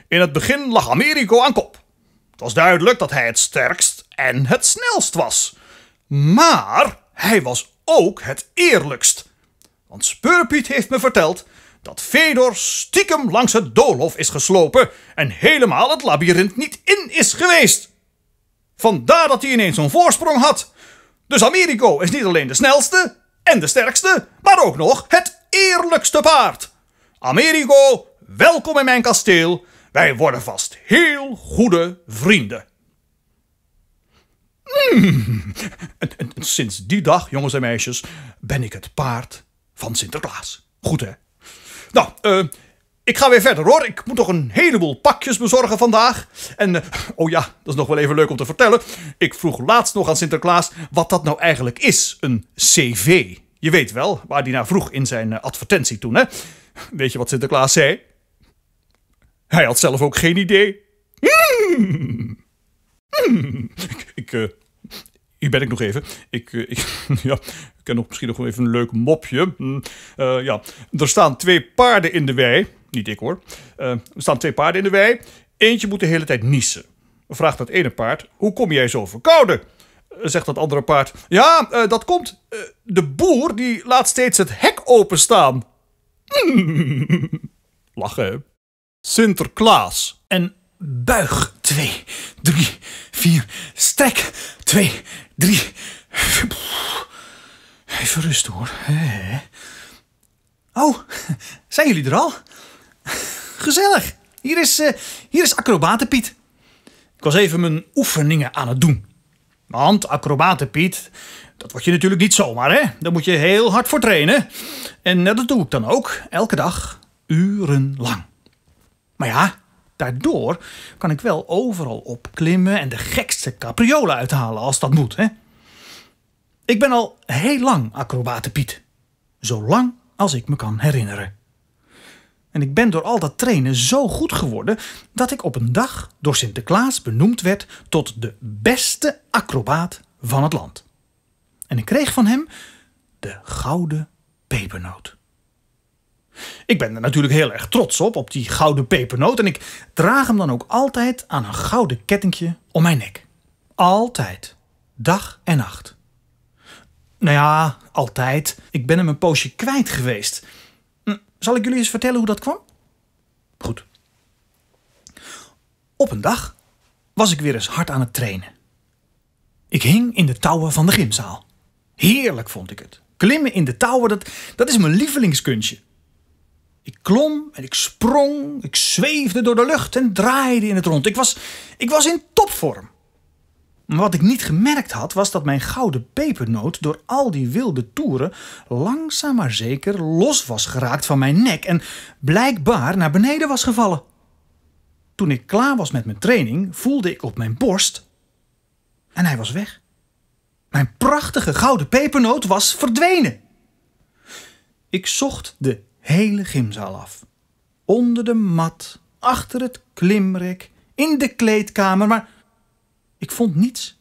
S9: In het begin lag Americo aan kop. Het was duidelijk dat hij het sterkst en het snelst was. Maar hij was ook het eerlijkst. Want Speurpiet heeft me verteld dat Fedor stiekem langs het doolhof is geslopen en helemaal het labyrint niet in is geweest. Vandaar dat hij ineens zo'n voorsprong had. Dus Americo is niet alleen de snelste en de sterkste, maar ook nog het eerlijkste paard. Americo, welkom in mijn kasteel. Wij worden vast heel goede vrienden. En, hmm. [LAUGHS] sinds die dag, jongens en meisjes, ben ik het paard van Sinterklaas. Goed hè? Nou, eh. Ik ga weer verder hoor. Ik moet nog een heleboel pakjes bezorgen vandaag. En, eh, oh ja, dat is nog wel even leuk om te vertellen. Ik vroeg laatst nog aan Sinterklaas wat dat nou eigenlijk is, een CV. Je weet wel, waar die naar vroeg in zijn eh, advertentie toen, hè? Weet je wat Sinterklaas zei? Hij had zelf ook geen idee. Mm. Ik, ik eh, hier ben ik nog even. Ik, ik, [LAUGHS] ja, ik heb nog misschien nog even een leuk mopje. Hmm. ja. Er staan twee paarden in de wei. Niet ik hoor. Eh, er staan twee paarden in de wei. Eentje moet de hele tijd niezen. Vraagt dat ene paard: Hoe kom jij zo verkouden? Eh, zegt dat andere paard: Ja, eh, dat komt. de boer die laat steeds het hek openstaan. [LAUGHS] Lachen. Sinterklaas. En buig. twee, drie, vier. Strek. twee, drie. Even rust hoor. Oh, [LAUGHS] zijn jullie er al? [LAUGHS] Gezellig. Hier is, uh, hier is acrobatenpiet. Ik was even mijn oefeningen aan het doen. Want Piet, dat word je natuurlijk niet zomaar, hè? Daar moet je heel hard voor trainen. En eh, dat doe ik dan ook, elke dag, urenlang. Maar ja, daardoor kan ik wel overal opklimmen en de gekste capriolen uithalen als dat moet, hè? Ik ben al heel lang acrobatenpiet. Zo lang als ik me kan herinneren. En ik ben door al dat trainen zo goed geworden dat ik op een dag door Sinterklaas benoemd werd tot de beste acrobaat van het land. En ik kreeg van hem de gouden pepernoot. Ik ben er natuurlijk heel erg trots op, op die gouden pepernoot. En ik draag hem dan ook altijd aan een gouden kettingje om mijn nek. Altijd. Dag en nacht. Nou ja, altijd. Ik ben hem een poosje kwijt geweest. Zal ik jullie eens vertellen hoe dat kwam? Goed. Op een dag was ik weer eens hard aan het trainen. Ik hing in de touwen van de gymzaal. Heerlijk vond ik het. Klimmen in de touwen, dat, dat is mijn lievelingskunstje. Ik klom en ik sprong, ik zweefde door de lucht en draaide in het rond. Ik was, ik was in topvorm. Maar wat ik niet gemerkt had, was dat mijn gouden pepernoot door al die wilde toeren langzaam maar zeker los was geraakt van mijn nek en blijkbaar naar beneden was gevallen. Toen ik klaar was met mijn training, voelde ik op mijn borst en hij was weg. Mijn prachtige gouden pepernoot was verdwenen. Ik zocht de hele gymzaal af. Onder de mat, achter het klimrek, in de kleedkamer, maar ik vond niets.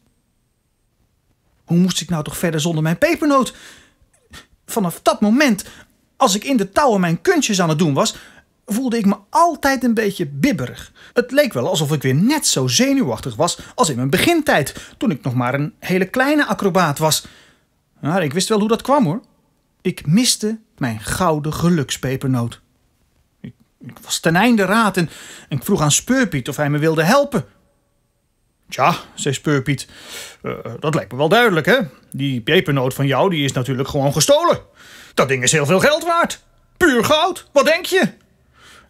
S9: Hoe moest ik nou toch verder zonder mijn pepernoot? Vanaf dat moment, als ik in de touwen mijn kunstjes aan het doen was, voelde ik me altijd een beetje bibberig. Het leek wel alsof ik weer net zo zenuwachtig was als in mijn begintijd, toen ik nog maar een hele kleine acrobaat was. ik wist wel hoe dat kwam hoor. Ik miste mijn gouden gelukspepernoot. Ik, was ten einde raad en, en ik vroeg aan Speurpiet of hij me wilde helpen. Tja, zei Speurpiet, eh, dat lijkt me wel duidelijk, hè? Die pepernoot van jou die is natuurlijk gewoon gestolen. Dat ding is heel veel geld waard. Puur goud, wat denk je?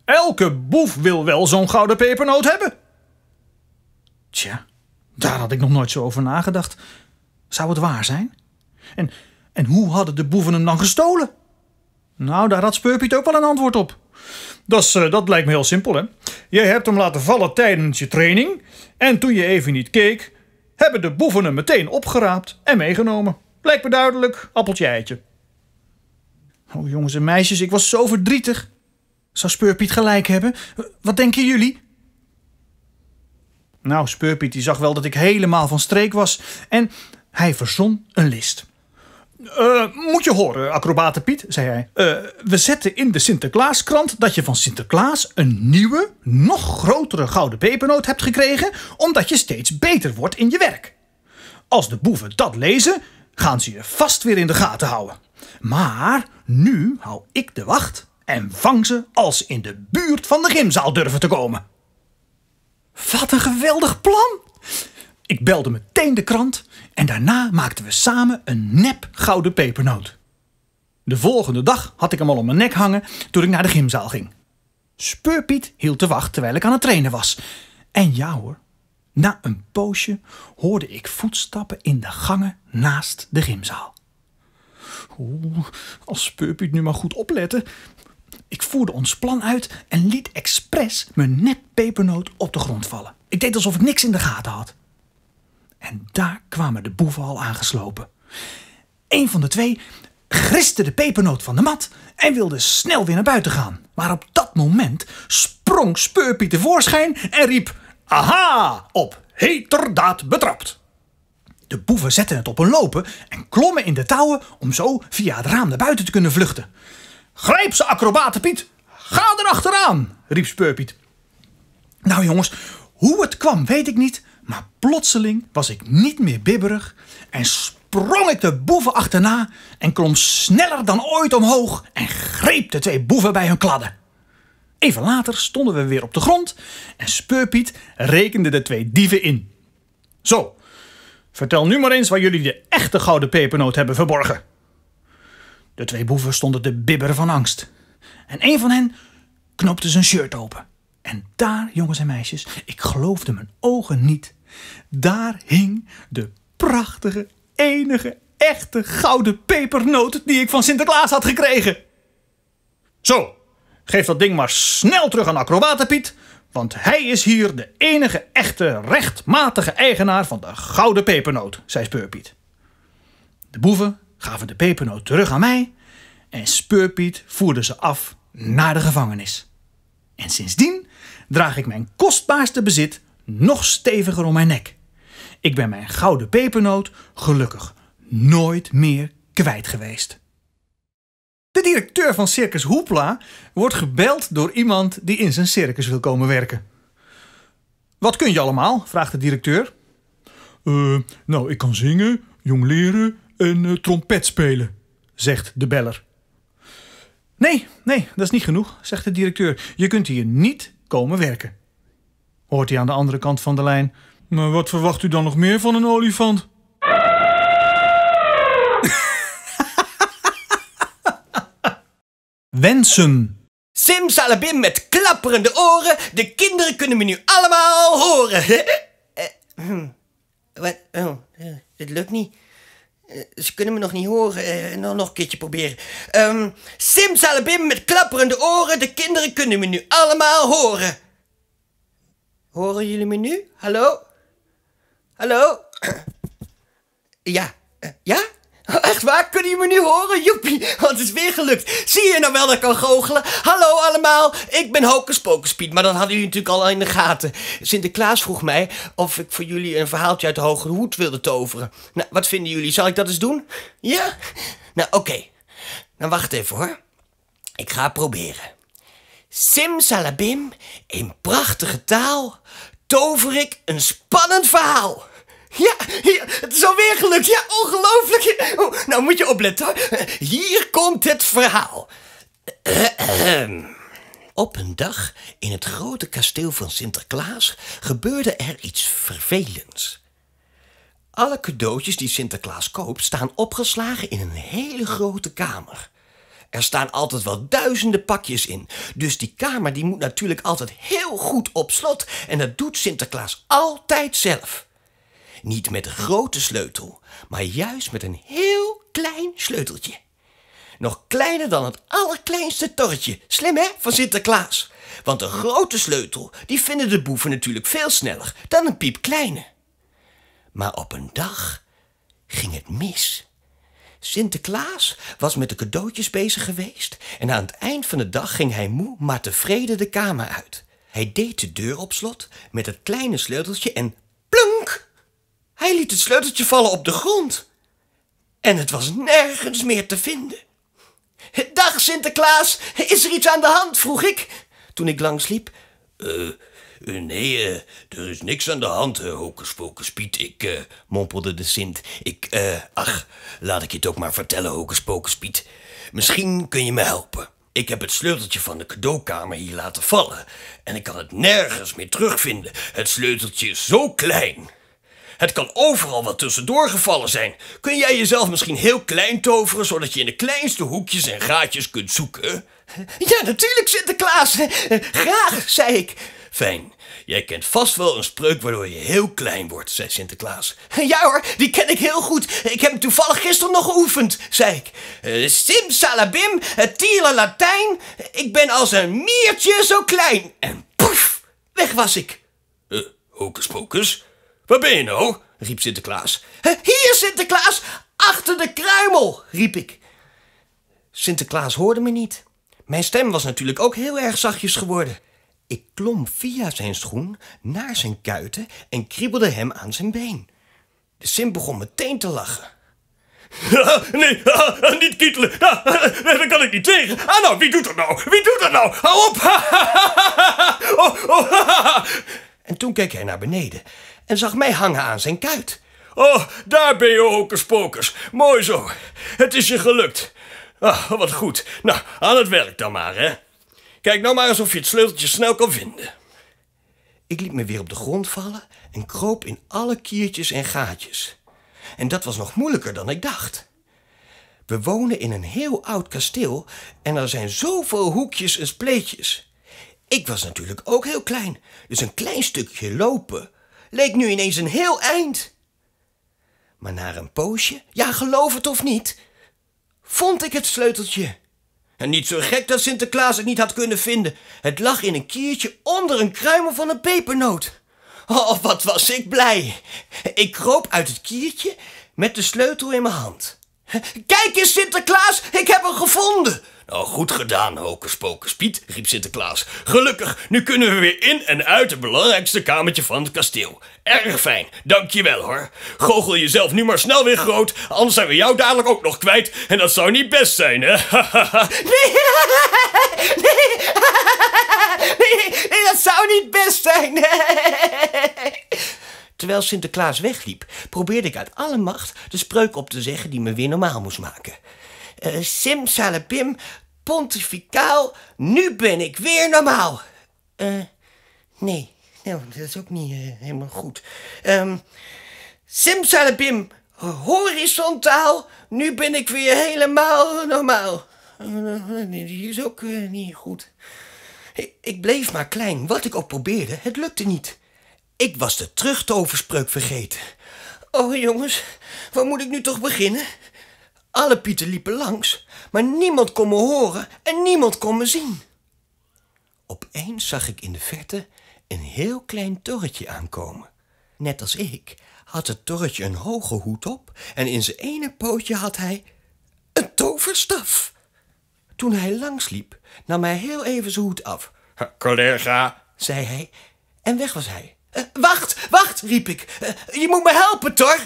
S9: Elke boef wil wel zo'n gouden pepernoot hebben. Tja, daar had ik nog nooit zo over nagedacht. Zou het waar zijn? En, en hoe hadden de boeven hem dan gestolen? Nou, daar had Speurpiet ook wel een antwoord op. Dat, eh, dat lijkt me heel simpel, hè? Je hebt hem laten vallen tijdens je training. En toen je even niet keek, hebben de boeven hem meteen opgeraapt en meegenomen. Lijkt me duidelijk, appeltje eitje. Oh, jongens en meisjes, ik was zo verdrietig. Zou Speurpiet gelijk hebben? Eh, wat denken jullie? Nou, Speurpiet die zag wel dat ik helemaal van streek was. En hij verzon een list. Eh, moet je horen, acrobaten Piet, zei hij. Eh, we zetten in de Sinterklaaskrant dat je van Sinterklaas een nieuwe, nog grotere gouden pepernoot hebt gekregen, omdat je steeds beter wordt in je werk. Als de boeven dat lezen, gaan ze je vast weer in de gaten houden. Maar nu hou ik de wacht en vang ze als in de buurt van de gymzaal durven te komen. Wat een geweldig plan! Ik belde meteen de krant en daarna maakten we samen een nep gouden pepernoot. De volgende dag had ik hem al om mijn nek hangen toen ik naar de gymzaal ging. Speurpiet hield te wacht terwijl ik aan het trainen was. En ja hoor, na een poosje hoorde ik voetstappen in de gangen naast de gymzaal. Oeh, als Speurpiet nu maar goed opletten. Ik voerde ons plan uit en liet expres mijn nep pepernoot op de grond vallen. Ik deed alsof ik niks in de gaten had. En daar kwamen de boeven al aangeslopen. Een van de twee griste de pepernoot van de mat en wilde snel weer naar buiten gaan. Maar op dat moment sprong Speurpiet tevoorschijn en riep: Aha! Op heterdaad betrapt. De boeven zetten het op een lopen en klommen in de touwen om zo via het raam naar buiten te kunnen vluchten. Grijp ze, acrobatenpiet! Ga er achteraan! riep Speurpiet. Nou jongens, hoe het kwam weet ik niet, maar plotseling was ik niet meer bibberig en sprong ik de boeven achterna en klom sneller dan ooit omhoog en greep de twee boeven bij hun kladden. Even later stonden we weer op de grond en Speurpiet rekende de twee dieven in. Zo, vertel nu maar eens waar jullie de echte gouden pepernoot hebben verborgen. De twee boeven stonden te bibberen van angst. En een van hen knopte zijn shirt open. En daar, jongens en meisjes, ik geloofde mijn ogen niet. Daar hing de prachtige, enige, echte gouden pepernoot die ik van Sinterklaas had gekregen. Zo, geef dat ding maar snel terug aan Acrobatenpiet, want hij is hier de enige echte rechtmatige eigenaar van de gouden pepernoot, zei Speurpiet. De boeven gaven de pepernoot terug aan mij en Speurpiet voerde ze af naar de gevangenis. En sindsdien draag ik mijn kostbaarste bezit nog steviger om mijn nek. Ik ben mijn gouden pepernoot gelukkig nooit meer kwijt geweest. De directeur van Circus Hoepla wordt gebeld door iemand die in zijn circus wil komen werken. Wat kun je allemaal? vraagt de directeur. Uh, nou, ik kan zingen, jongleren en eh, trompet spelen, zegt de beller. Nee, nee, dat is niet genoeg, zegt de directeur. Je kunt hier niet komen werken. Hoort hij aan de andere kant van de lijn. Maar wat verwacht u dan nog meer van een olifant? [LAUGHS] Wensen. Simsalabim met klapperende oren.
S4: De kinderen kunnen me nu allemaal horen. [LAUGHS]
S10: Eh, hm.
S4: Wat? Oh, dit eh, lukt niet. Eh, ze kunnen me nog niet horen. Uh, eh, nog, nog een keertje proberen. Um, ehm, Simsalabim met klapperende oren. De kinderen kunnen me nu allemaal horen. Horen jullie me nu? Hallo? Hallo? [CLEARS THROAT] ja. Eh, ja? [LAUGHS] Echt waar? Kunnen jullie me nu horen? Joepie, wat het is weer gelukt. Zie je nou wel dat ik kan goochelen? Hallo allemaal, ik ben Hocus Pocus maar dat hadden jullie natuurlijk al in de gaten. Sinterklaas vroeg mij of ik voor jullie een verhaaltje uit de Hoge Hoed wilde toveren. Nou, wat vinden jullie? Zal ik dat eens doen? Ja? Nou, oké. Dan Nou, wacht even hoor. Ik ga proberen. Simsalabim, in prachtige taal, tover ik een spannend verhaal. Ja, het is alweer gelukt. Ja, ongelooflijk. Oh, nou moet je opletten. Hier komt het verhaal. [CLEARS THROAT] Op een dag in het grote kasteel van Sinterklaas gebeurde er iets vervelends. Alle cadeautjes die Sinterklaas koopt staan opgeslagen in een hele grote kamer. Er staan altijd wel duizenden pakjes in. Dus die kamer die moet natuurlijk altijd heel goed op slot. En dat doet Sinterklaas altijd zelf. Niet met de grote sleutel, maar juist met een heel klein sleuteltje. Nog kleiner dan het allerkleinste torretje. Slim hè, van Sinterklaas. Want een grote sleutel, die vinden de boeven natuurlijk veel sneller dan een piepkleine. Maar op een dag ging het mis. Sinterklaas was met de cadeautjes bezig geweest en aan het eind van de dag ging hij moe maar tevreden de kamer uit. Hij deed de deur op slot met het kleine sleuteltje en hij liet het sleuteltje vallen op de grond. En het was nergens meer te vinden. Dag Sinterklaas, is er iets aan de hand? vroeg ik toen ik langsliep. Eh, eh, nee, eh, er is niks aan de hand, uh, eh, Hokus Pokus Piet. Ik, mompelde de Sint. Ik, eh, ach, laat ik je het ook maar vertellen, Hokus Pokus Misschien kun je me helpen. Ik heb het sleuteltje van de cadeaukamer hier laten vallen. En ik kan het nergens meer terugvinden. Het sleuteltje is zo klein. Het kan overal wat tussendoor gevallen zijn. Kun jij jezelf misschien heel klein toveren, zodat je in de kleinste hoekjes en gaatjes kunt zoeken? Ja, natuurlijk, Sinterklaas. Graag, zei ik. Fijn. Jij kent vast wel een spreuk waardoor je heel klein wordt, zei Sinterklaas. Ja hoor, die ken ik heel goed. Ik heb hem toevallig gisteren nog geoefend, zei ik. Simsalabim, eh, Sim salabim, Latijn. Ik ben als een miertje zo klein. En poef, weg was ik. Uh, hocus pocus? Waar ben je nou? riep Sinterklaas. Hier, Sinterklaas! Achter de kruimel! riep ik. Sinterklaas hoorde me niet. Mijn stem was natuurlijk ook heel erg zachtjes geworden. Ik klom via zijn schoen naar zijn kuiten en kriebelde hem aan zijn been. De Sim begon meteen te lachen. [LAUGHS] nee, ah, [LAUGHS] niet kietelen. Ah, [LAUGHS] daar kan ik niet tegen. Ah nou, wie doet dat nou? Wie doet dat nou? Hou op! Oh, oh, en toen keek hij naar beneden en zag mij hangen aan zijn kuit. Oh, daar ben je, spokers. Mooi zo. Het is je gelukt. Ah, wat goed. Nou, aan het werk dan maar, hè. Kijk nou maar eens of je het sleuteltje snel kan vinden. Ik liet me weer op de grond vallen en kroop in alle kiertjes en gaatjes. En dat was nog moeilijker dan ik dacht. We wonen in een heel oud kasteel en er zijn zoveel hoekjes en spleetjes. Ik was natuurlijk ook heel klein, dus een klein stukje lopen leek nu ineens een heel eind. Maar na een poosje, ja geloof het of niet, vond ik het sleuteltje. En niet zo gek dat Sinterklaas het niet had kunnen vinden. Het lag in een kiertje onder een kruimel van een pepernoot. Oh, wat was ik blij. Ik kroop uit het kiertje met de sleutel in mijn hand. Kijk eens, Sinterklaas, ik heb hem gevonden! Nou, goed gedaan, Hokus riep Sinterklaas. Gelukkig, nu kunnen we weer in en uit het belangrijkste kamertje van het kasteel. Erg fijn, dankjewel hoor. Gogel jezelf nu maar snel weer groot, anders zijn we jou dadelijk ook nog kwijt. En dat zou niet best zijn, hè? nee, [LAUGHS] nee, nee, nee, dat zou niet best zijn. Terwijl Sinterklaas wegliep, probeerde ik uit alle macht de spreuk op te zeggen die me weer normaal moest maken uh, simsalabim, pontificaal, nu ben ik weer normaal. Eh, nee, nou, dat is ook niet eh, helemaal goed. Um, simsalabim, horizontaal, nu ben ik weer helemaal normaal. die is ook niet goed. Ik, ik bleef maar klein, wat ik ook probeerde, het lukte niet. Ik was de terugtoverspreuk vergeten. Oh jongens, waar moet ik nu toch beginnen? Alle pieten liepen langs, maar niemand kon me horen en niemand kon me zien. Opeens zag ik in de verte een heel klein torretje aankomen. Net als ik had het torretje een hoge hoed op en in zijn ene pootje had hij een toverstaf. Toen hij langsliep, nam hij heel even zijn hoed af. Collega, zei hij, en weg was hij. Eh, wacht, wacht, riep ik. Eh, je moet me helpen, Tor.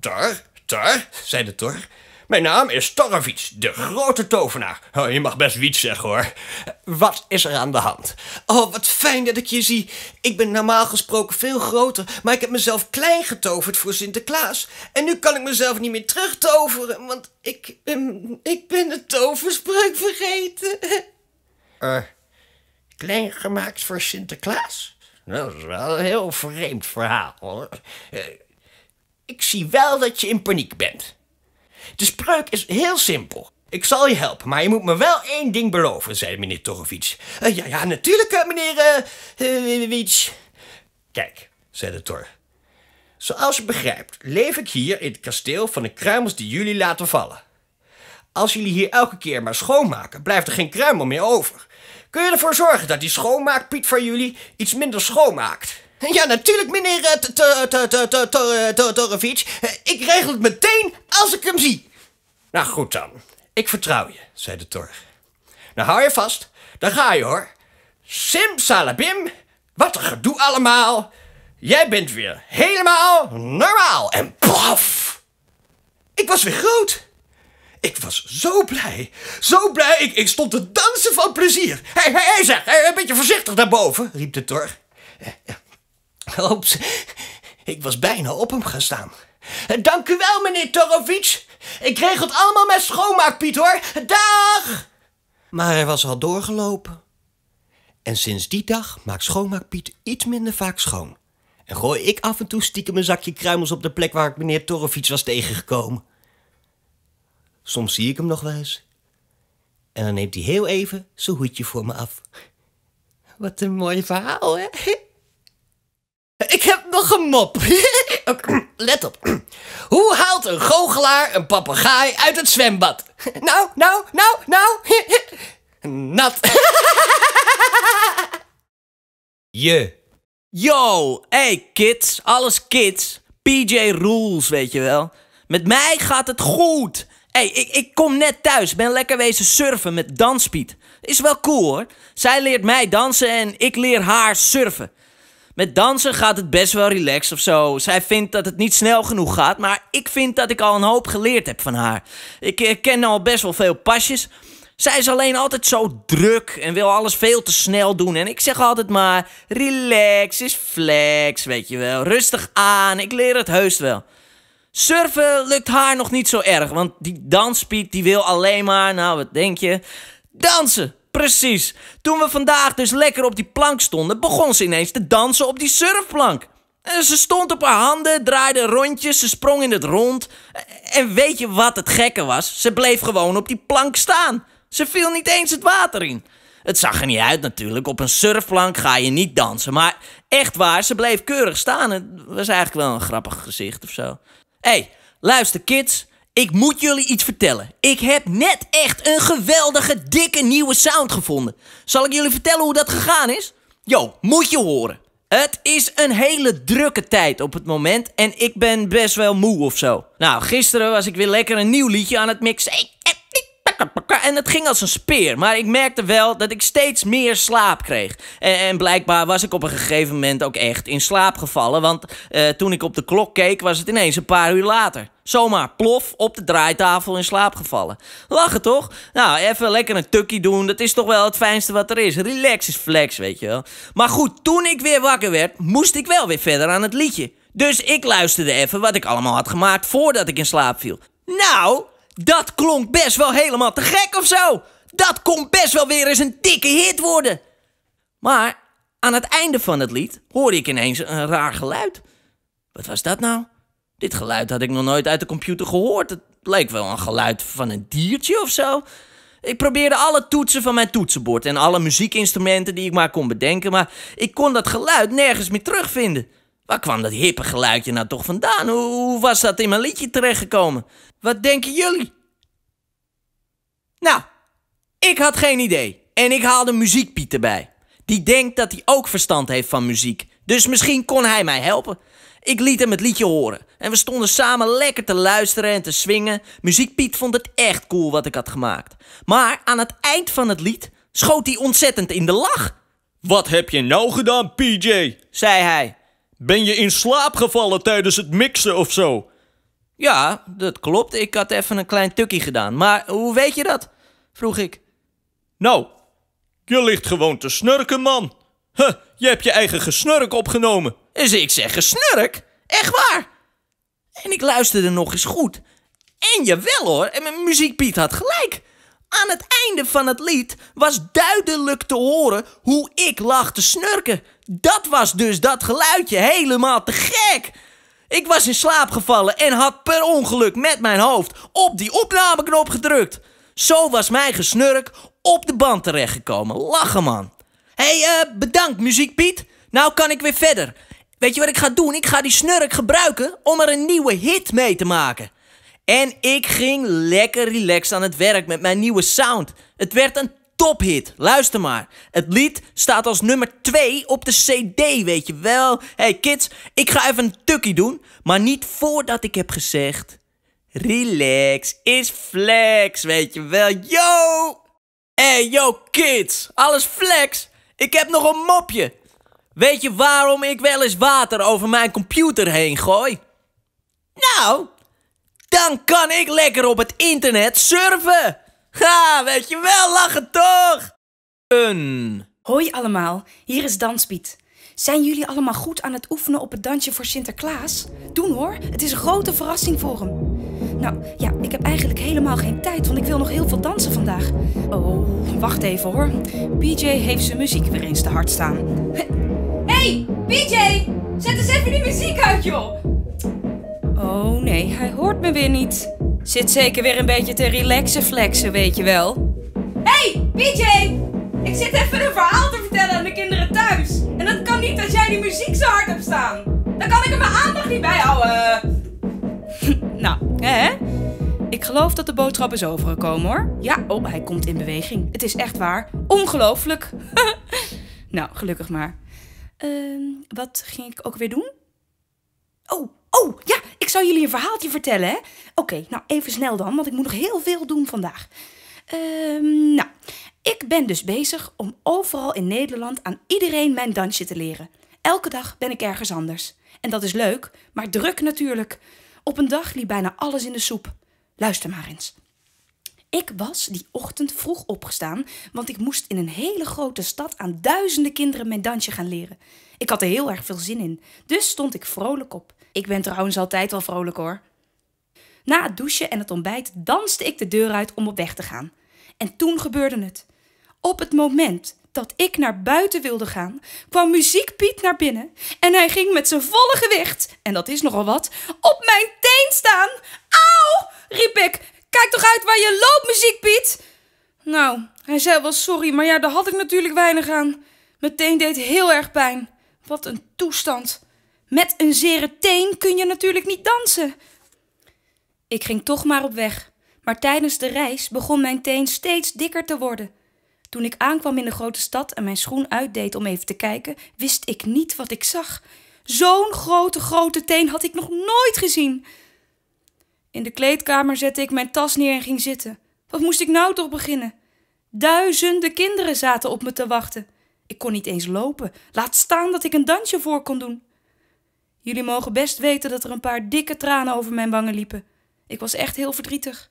S4: Tor, Tor, zei de Tor. Mijn naam is Tarrewiets, de grote tovenaar. Oh, je mag best Wiets zeggen hoor. Wat is er aan de hand? Oh, wat fijn dat ik je zie. Ik ben normaal gesproken veel groter, maar ik heb mezelf klein getoverd voor Sinterklaas. En nu kan ik mezelf niet meer terugtoveren, want ik, ehm, ik ben de toverspreuk vergeten. [LAUGHS] Eh, klein gemaakt voor Sinterklaas? Nou, dat is wel een heel vreemd verhaal hoor. Eh, ik zie wel dat je in paniek bent. De spreuk is heel simpel. Ik zal je helpen, maar je moet me wel één ding beloven, zei meneer Torovic. Eh, ja, ja, natuurlijk, eh, meneer uh, Kijk, zei de Tor. Zoals je begrijpt, leef ik hier in het kasteel van de kruimels die jullie laten vallen. Als jullie hier elke keer maar schoonmaken, blijft er geen kruimel meer over. Kun je ervoor zorgen dat die schoonmaakpiet van jullie iets minder schoonmaakt? Ja, natuurlijk, meneer Todorovic. Ik regel het meteen als ik hem zie. Nou, goed dan. Ik vertrouw je, zei de Torg. Nou, hou je vast. Dan ga je, hoor. Sim salabim. Wat een gedoe allemaal. Jij bent weer helemaal normaal. En plaf. Ik was weer groot. Ik was zo blij. Zo blij. Ik, ik stond te dansen van plezier. Hé, hey, hé, zeg. Eh, een beetje voorzichtig daarboven, riep de tor. Eh, eh, Oeps, ik was bijna op hem gaan staan. Dank u wel, meneer Torovic. Ik kreeg het allemaal met schoonmaakpiet, hoor. Dag! Maar hij was al doorgelopen. En sinds die dag maakt schoonmaakpiet iets minder vaak schoon. En gooi ik af en toe stiekem een zakje kruimels op de plek waar ik meneer Torovic was tegengekomen. Soms zie ik hem nog wel eens. En dan neemt hij heel even zijn hoedje voor me af. Wat een mooi verhaal, hè? Ik heb nog een mop. [LAUGHS] Let op. Hoe haalt een goochelaar een papegaai uit het zwembad? Nou, nou, nou,
S10: nou. [LAUGHS] Nat. [LAUGHS] Je. Yo, hey kids, alles kids. PJ rules, weet je wel. Met mij gaat het goed. hey, ik, ik kom net thuis, ben lekker wezen surfen met Danspiet. Is wel cool hoor. Zij leert mij dansen en ik leer haar surfen. Met dansen gaat het best wel relaxed of zo. Zij vindt dat het niet snel genoeg gaat, maar ik vind dat ik al een hoop geleerd heb van haar. Ik ken al best wel veel pasjes. Zij is alleen altijd zo druk en wil alles veel te snel doen. En ik zeg altijd maar: relax is flex, weet je wel. Rustig aan, ik leer het heus wel. Surfen lukt haar nog niet zo erg, want die danspiet die wil alleen maar, nou wat denk je, dansen. Precies. Toen we vandaag dus lekker op die plank stonden, begon ze ineens te dansen op die surfplank. En ze stond op haar handen, draaide rondjes, ze sprong in het rond. En weet je wat het gekke was? Ze bleef gewoon op die plank staan. Ze viel niet eens het water in. Het zag er niet uit natuurlijk. Op een surfplank ga je niet dansen. Maar echt waar, ze bleef keurig staan. Het was eigenlijk wel een grappig gezicht of zo. hey, luister kids. Ik moet jullie iets vertellen. Ik heb net echt een geweldige, dikke nieuwe sound gevonden. Zal ik jullie vertellen hoe dat gegaan is? Yo, moet je horen. Het is een hele drukke tijd op het moment en ik ben best wel moe of zo. Nou, gisteren was ik weer lekker een nieuw liedje aan het mixen en het ging als een speer. Maar ik merkte wel dat ik steeds meer slaap kreeg. En, blijkbaar was ik op een gegeven moment ook echt in slaap gevallen. Want eh, toen ik op de klok keek, was het ineens een paar uur later. Zomaar plof op de draaitafel in slaap gevallen. Lachen toch? Nou, even lekker een tukkie doen. Dat is toch wel het fijnste wat er is. Relax is flex, weet je wel. Maar goed, toen ik weer wakker werd, moest ik wel weer verder aan het liedje. Dus ik luisterde even wat ik allemaal had gemaakt voordat ik in slaap viel. Nou, dat klonk best wel helemaal te gek of zo. Dat kon best wel weer eens een dikke hit worden. Maar aan het einde van het lied hoorde ik ineens een raar geluid. Wat was dat nou? Dit geluid had ik nog nooit uit de computer gehoord. Het leek wel een geluid van een diertje of zo. Ik probeerde alle toetsen van mijn toetsenbord en alle muziekinstrumenten die ik maar kon bedenken, maar ik kon dat geluid nergens meer terugvinden. Waar kwam dat hippe geluidje nou toch vandaan? Hoe, was dat in mijn liedje terechtgekomen? Wat denken jullie? Nou, ik had geen idee. En ik haalde muziekpiet erbij. Die denkt dat hij ook verstand heeft van muziek. Dus misschien kon hij mij helpen. Ik liet hem het liedje horen. En we stonden samen lekker te luisteren en te swingen. Muziek Piet vond het echt cool wat ik had gemaakt. Maar aan het eind van het lied schoot hij ontzettend in de lach. Wat heb je nou gedaan, PJ? zei hij. Ben je in slaap gevallen tijdens het mixen of zo? Ja, dat klopt. Ik had even een klein tukkie gedaan. Maar hoe weet je dat? vroeg ik. Nou, je ligt gewoon te snurken, man. Huh, je hebt je eigen gesnurk opgenomen. Dus ik zeg gesnurk? Echt waar? En ik luisterde nog eens goed. En jawel hoor, en mijn muziekpiet had gelijk. Aan het einde van het lied was duidelijk te horen hoe ik lag te snurken. Dat was dus dat geluidje helemaal te gek. Ik was in slaap gevallen en had per ongeluk met mijn hoofd op die opnameknop gedrukt. Zo was mijn gesnurk op de band terechtgekomen. Lachen man. Hé, hey, eh, bedankt Muziek Piet. Nou kan ik weer verder. Weet je wat ik ga doen? Ik ga die snurk gebruiken om er een nieuwe hit mee te maken. En ik ging lekker relaxed aan het werk met mijn nieuwe sound. Het werd een tophit. Luister maar. Het lied staat als nummer 2 op de CD, weet je wel. Hey kids, ik ga even een tukkie doen, maar niet voordat ik heb gezegd. Relax is flex, weet je wel. Yo! Hey, yo kids, alles flex. Ik heb nog een mopje. Weet je waarom ik wel eens water over mijn computer heen gooi? Nou, dan kan ik lekker op het internet surfen. Ha, weet je wel, lachen toch? Een. Hoi allemaal, hier is Danspiet.
S11: Zijn jullie allemaal goed aan het oefenen op het dansje voor Sinterklaas? Doen hoor, het is een grote verrassing voor hem. Nou ja, ik heb eigenlijk helemaal geen tijd, want ik wil nog heel veel dansen vandaag. Oh, wacht even hoor. PJ heeft zijn muziek weer eens te hard staan. Hé, hey, PJ! Zet eens even die muziek uit joh! Oh nee, hij hoort me weer niet. Zit zeker weer een beetje te relaxen flexen, weet je wel. hey, PJ! Ik zit even een verhaal te vertellen aan de kinderen thuis. En dat kan niet als jij die muziek zo hard hebt staan. Dan kan ik er mijn aandacht niet bij houden. [LAUGHS] nou, hè? Ik geloof dat de boodschap is overgekomen hoor. Ja, oh, hij komt in beweging. Het is echt waar. Ongelooflijk. [LAUGHS] nou, gelukkig maar. Uh, wat ging ik ook weer doen? Oh, Oh, ja, ik zou jullie een verhaaltje vertellen, hè? Oké, nou even snel dan, want ik moet nog heel veel doen vandaag. Ehm, nou, ik ben dus bezig om overal in Nederland aan iedereen mijn dansje te leren. Elke dag ben ik ergens anders. En dat is leuk, maar druk natuurlijk. Op een dag liep bijna alles in de soep. Luister maar eens. Ik was die ochtend vroeg opgestaan, want ik moest in een hele grote stad aan duizenden kinderen mijn dansje gaan leren. Ik had er heel erg veel zin in, dus stond ik vrolijk op. Ik ben trouwens altijd wel vrolijk hoor. Na het douchen en het ontbijt danste ik de deur uit om op weg te gaan. En toen gebeurde het. Op het moment dat ik naar buiten wilde gaan, kwam Muziek Piet naar binnen en hij ging met zijn volle gewicht, en dat is nogal wat, op mijn teen staan. Auw! riep ik. Kijk toch uit waar je loopt, Muziek Piet! Nou, hij zei wel sorry, maar ja, daar had ik natuurlijk weinig aan. Meteen deed heel erg pijn. Wat een toestand. Met een zere teen kun je natuurlijk niet dansen. Ik ging toch maar op weg, maar tijdens de reis begon mijn teen steeds dikker te worden. Toen ik aankwam in de grote stad en mijn schoen uitdeed om even te kijken, wist ik niet wat ik zag. Zo'n grote, grote teen had ik nog nooit gezien. In de kleedkamer zette ik mijn tas neer en ging zitten. Wat moest ik nou toch beginnen? Duizenden kinderen zaten op me te wachten. Ik kon niet eens lopen, laat staan dat ik een dansje voor kon doen. Jullie mogen best weten dat er een paar dikke tranen over mijn wangen liepen. Ik was echt heel verdrietig.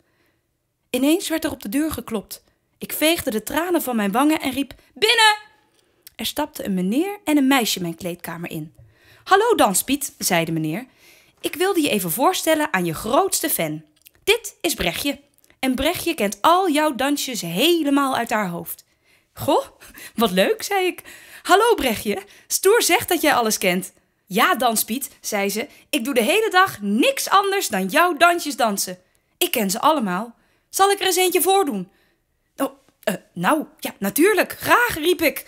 S11: Ineens werd er op de deur geklopt. Ik veegde de tranen van mijn wangen en riep: Binnen! Er stapte een meneer en een meisje mijn kleedkamer in. Hallo Danspiet, zei de meneer. Ik wilde je even voorstellen aan je grootste fan. Dit is Brechtje. En Brechtje kent al jouw dansjes helemaal uit haar hoofd. Goh, wat leuk, zei ik. Hallo Brechtje, stoer zegt dat jij alles kent. Ja, Danspiet, zei ze, ik doe de hele dag niks anders dan jouw dansjes dansen. Ik ken ze allemaal. Zal ik er eens eentje voordoen? Oh, eh, nou, ja, natuurlijk, graag, riep ik.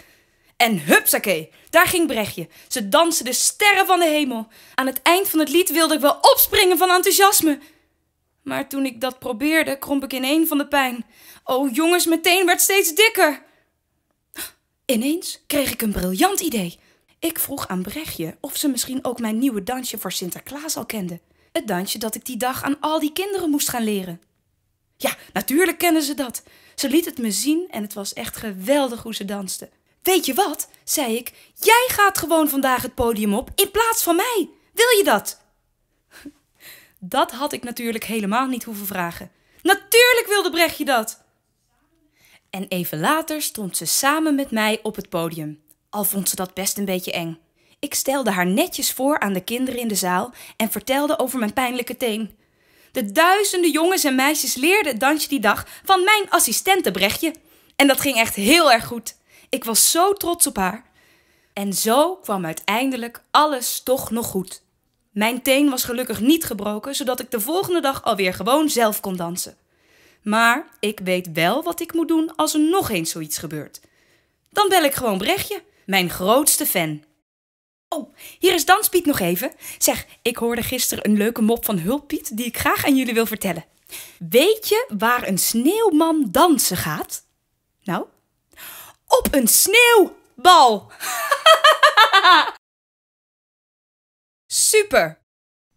S11: En hupsakee, daar ging Brechtje. Ze dansen de sterren van de hemel. Aan het eind van het lied wilde ik wel opspringen van enthousiasme. Maar toen ik dat probeerde, kromp ik ineen van de pijn. Oh, jongens, meteen werd steeds dikker. Ineens kreeg ik een briljant idee. Ik vroeg aan Brechtje of ze misschien ook mijn nieuwe dansje voor Sinterklaas al kende. Het dansje dat ik die dag aan al die kinderen moest gaan leren. Ja, natuurlijk kennen ze dat. Ze liet het me zien en het was echt geweldig hoe ze danste. Weet je wat? zei ik. Jij gaat gewoon vandaag het podium op in plaats van mij. Wil je dat? [LAUGHS] Dat had ik natuurlijk helemaal niet hoeven vragen. Natuurlijk wilde Brechtje dat! En even later stond ze samen met mij op het podium al vond ze dat best een beetje eng. Ik stelde haar netjes voor aan de kinderen in de zaal en vertelde over mijn pijnlijke teen. De duizenden jongens en meisjes leerden het dansje die dag van mijn assistente Brechtje. En dat ging echt heel erg goed. Ik was zo trots op haar. En zo kwam uiteindelijk alles toch nog goed. Mijn teen was gelukkig niet gebroken, zodat ik de volgende dag alweer gewoon zelf kon dansen. Maar ik weet wel wat ik moet doen als er nog eens zoiets gebeurt. Dan bel ik gewoon Brechtje. Mijn grootste fan. Oh, hier is Danspiet nog even. Zeg, ik hoorde gisteren een leuke mop van Hulpiet die ik graag aan jullie wil vertellen. Weet je waar een sneeuwman dansen gaat? Nou, op een sneeuwbal.
S8: [LAUGHS] Super.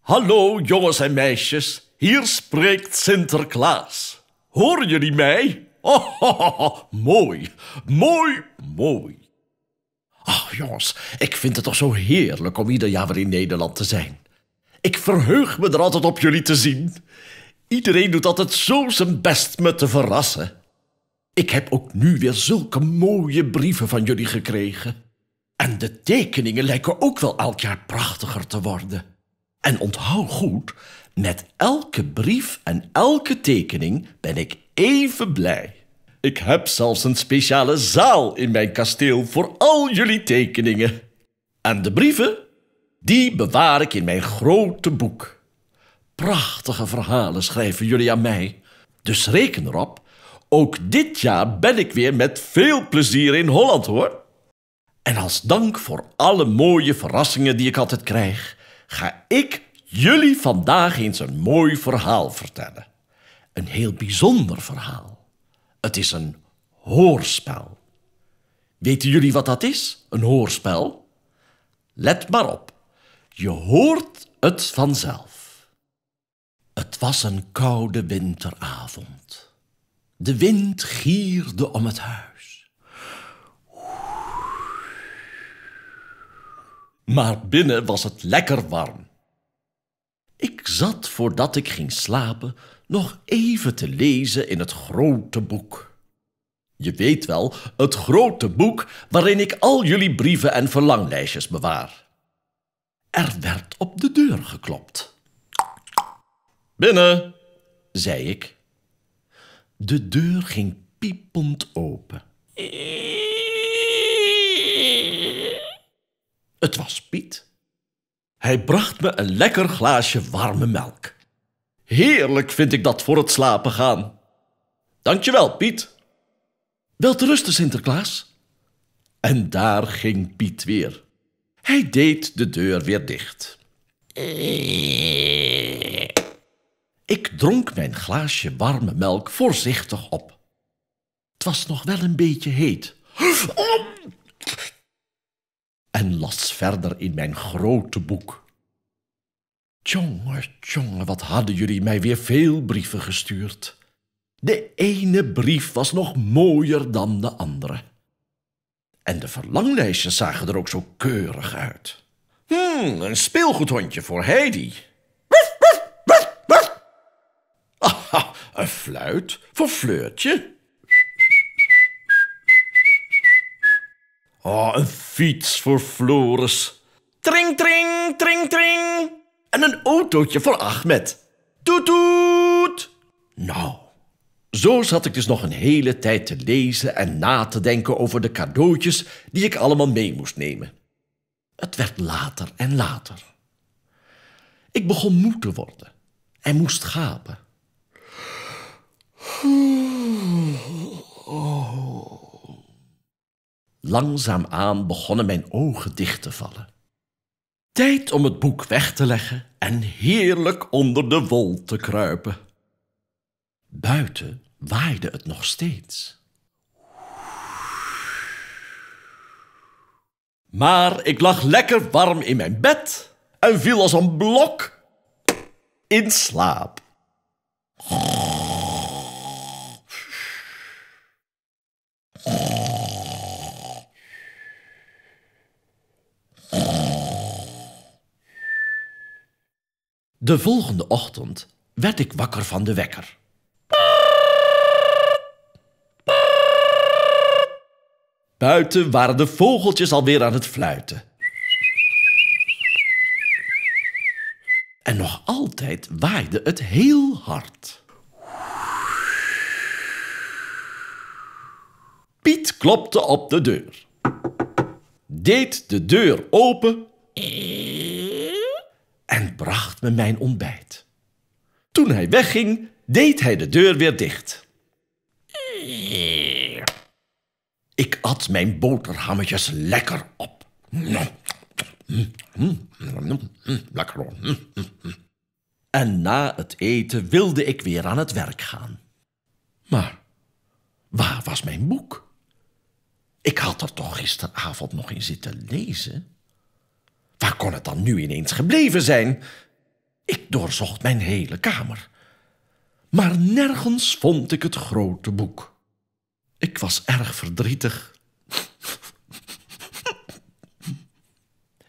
S8: Hallo jongens en meisjes, hier spreekt Sinterklaas. Horen jullie mij? [LAUGHS] mooi, mooi, mooi. Ach jongens, ik vind het toch zo heerlijk om ieder jaar weer in Nederland te zijn. Ik verheug me er altijd op jullie te zien. Iedereen doet altijd zo zijn best me te verrassen. Ik heb ook nu weer zulke mooie brieven van jullie gekregen. En de tekeningen lijken ook wel elk jaar prachtiger te worden. En onthoud goed, met elke brief en elke tekening ben ik even blij. Ik heb zelfs een speciale zaal in mijn kasteel voor al jullie tekeningen. En de brieven, die bewaar ik in mijn grote boek. Prachtige verhalen schrijven jullie aan mij. Dus reken erop, ook dit jaar ben ik weer met veel plezier in Holland hoor. En als dank voor alle mooie verrassingen die ik altijd krijg, ga ik jullie vandaag eens een mooi verhaal vertellen. Een heel bijzonder verhaal. Het is een hoorspel. Weten jullie wat dat is, een hoorspel? Let maar op, je hoort het vanzelf. Het was een koude winteravond. De wind gierde om het huis. Maar binnen was het lekker warm. Ik zat voordat ik ging slapen nog even te lezen in het grote boek. Je weet wel, het grote boek waarin ik al jullie brieven en verlanglijstjes bewaar. Er werd op de deur geklopt. Binnen, zei ik. De deur ging piepend open. Het was Piet. Hij bracht me een lekker glaasje warme melk. Heerlijk vind ik dat voor het slapen gaan. Dankjewel, Piet. Wel te rusten, Sinterklaas. En daar ging Piet weer. Hij deed de deur weer dicht. Ik dronk mijn glaasje warme melk voorzichtig op. Het was nog wel een beetje heet. En las verder in mijn grote boek. Tjonge, tjonge, wat hadden jullie mij weer veel brieven gestuurd. De ene brief was nog mooier dan de andere. En de verlanglijstjes zagen er ook zo keurig uit. Hmm, een speelgoedhondje voor Heidi. een fluit voor Fleurtje. Oh, een fiets voor Floris. Tring, tring, tring, tring en een autootje voor Ahmed. Toet toet! Nou, zo zat ik dus nog een hele tijd te lezen en na te denken over de cadeautjes die ik allemaal mee moest nemen. Het werd later en later. Ik begon moe te worden en moest gapen. Langzaamaan begonnen mijn ogen dicht te vallen. Tijd om het boek weg te leggen en heerlijk onder de wol te kruipen. Buiten waaide het nog steeds. Maar ik lag lekker warm in mijn bed en viel als een blok in slaap. De volgende ochtend werd ik wakker van de wekker. Buiten waren de vogeltjes alweer aan het fluiten. En nog altijd waaide het heel hard. Piet klopte op de deur, deed de deur open en bracht me mijn ontbijt. Toen hij wegging, deed hij de deur weer dicht. Ik at mijn boterhammetjes lekker op. En na het eten wilde ik weer aan het werk gaan. Maar waar was mijn boek? Ik had er toch gisteravond nog in zitten lezen? Waar kon het dan nu ineens gebleven zijn? Ik doorzocht mijn hele kamer. Maar nergens vond ik het grote boek. Ik was erg verdrietig.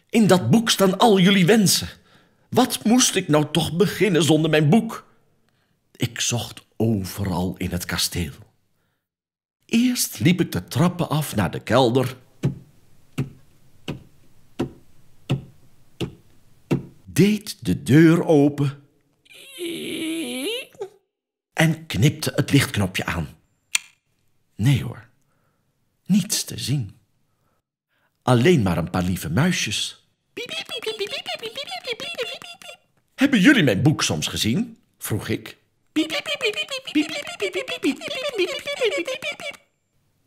S8: In dat boek staan al jullie wensen. Wat moest ik nou toch beginnen zonder mijn boek? Ik zocht overal in het kasteel. Eerst liep ik de trappen af naar de kelder deed de deur open en knipte het lichtknopje aan. Nee hoor, niets te zien. Alleen maar een paar lieve muisjes. Hebben jullie mijn boek soms gezien? vroeg ik.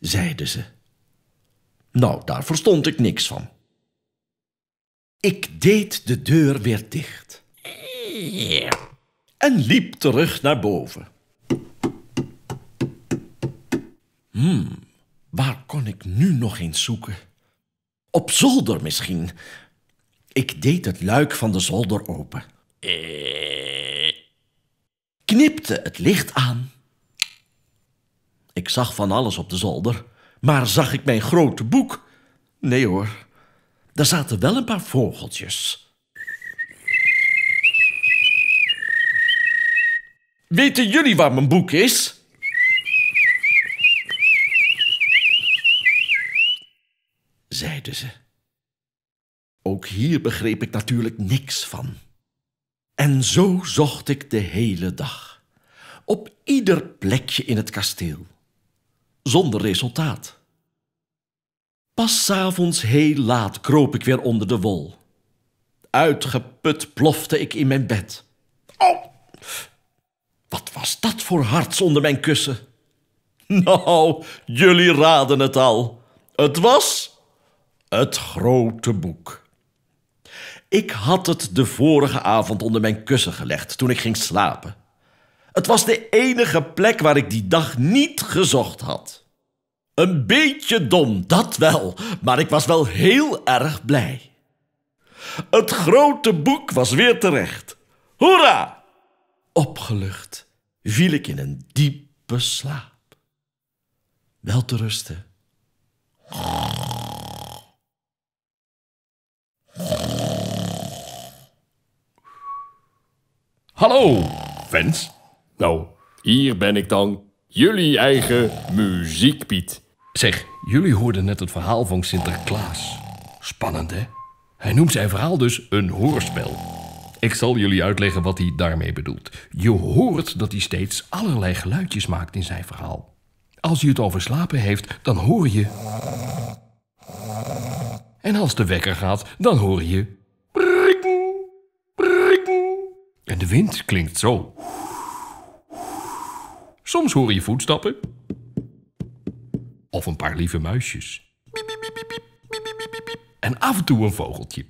S8: Zeiden ze. Nou, daar verstond ik niks van. Ik deed de deur weer dicht. En liep terug naar boven. Hmm, waar kon ik nu nog eens zoeken? Op zolder misschien. Ik deed het luik van de zolder open. Knipte het licht aan. Ik zag van alles op de zolder, maar zag ik mijn grote boek? Nee hoor. Daar zaten wel een paar vogeltjes. Weten jullie waar mijn boek is? zeiden ze. Ook hier begreep ik natuurlijk niks van. En zo zocht ik de hele dag. Op ieder plekje in het kasteel. Zonder resultaat. Pas s avonds heel laat kroop ik weer onder de wol. Uitgeput plofte ik in mijn bed. Oh, wat was dat voor harts onder mijn kussen? [LAUGHS] Nou, jullie raden het al. Het was het grote boek. Ik had het de vorige avond onder mijn kussen gelegd toen ik ging slapen. Het was de enige plek waar ik die dag niet gezocht had. Een beetje dom, dat wel, maar ik was wel heel erg blij. Het grote boek was weer terecht. Hoera! Opgelucht viel ik in een diepe slaap. Wel te rusten.
S3: Hallo, fans. Nou, hier ben ik dan, jullie eigen muziekpiet. Zeg, jullie hoorden net het verhaal van Sinterklaas. Spannend, hè? Hij noemt zijn verhaal dus een hoorspel. Ik zal jullie uitleggen wat hij daarmee bedoelt. Je hoort dat hij steeds allerlei geluidjes maakt in zijn verhaal. Als hij het over slapen heeft, dan hoor je. En als de wekker gaat, dan hoor je. En de wind klinkt zo. Soms hoor je voetstappen, of een paar lieve muisjes. En af en toe een vogeltje.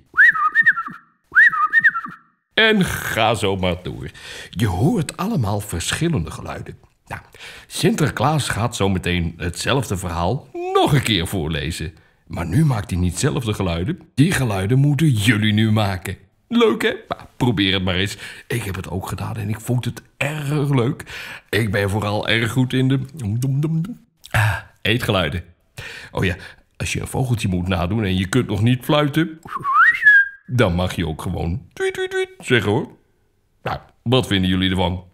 S3: En ga zo maar door. Je hoort allemaal verschillende geluiden. Nou, Sinterklaas gaat zo meteen hetzelfde verhaal nog een keer voorlezen. Maar nu maakt hij niet zelf geluiden. Die geluiden moeten jullie nu maken. Leuk hè? Nou, probeer het maar eens. Ik heb het ook gedaan en ik vond het erg leuk. Ik ben vooral erg goed in de. Ah, Eetgeluiden. Oh ja, als je een vogeltje moet nadoen en je kunt nog niet fluiten, dan mag je ook gewoon tweet, tweet, tweet zeggen hoor. Nou, wat vinden jullie ervan?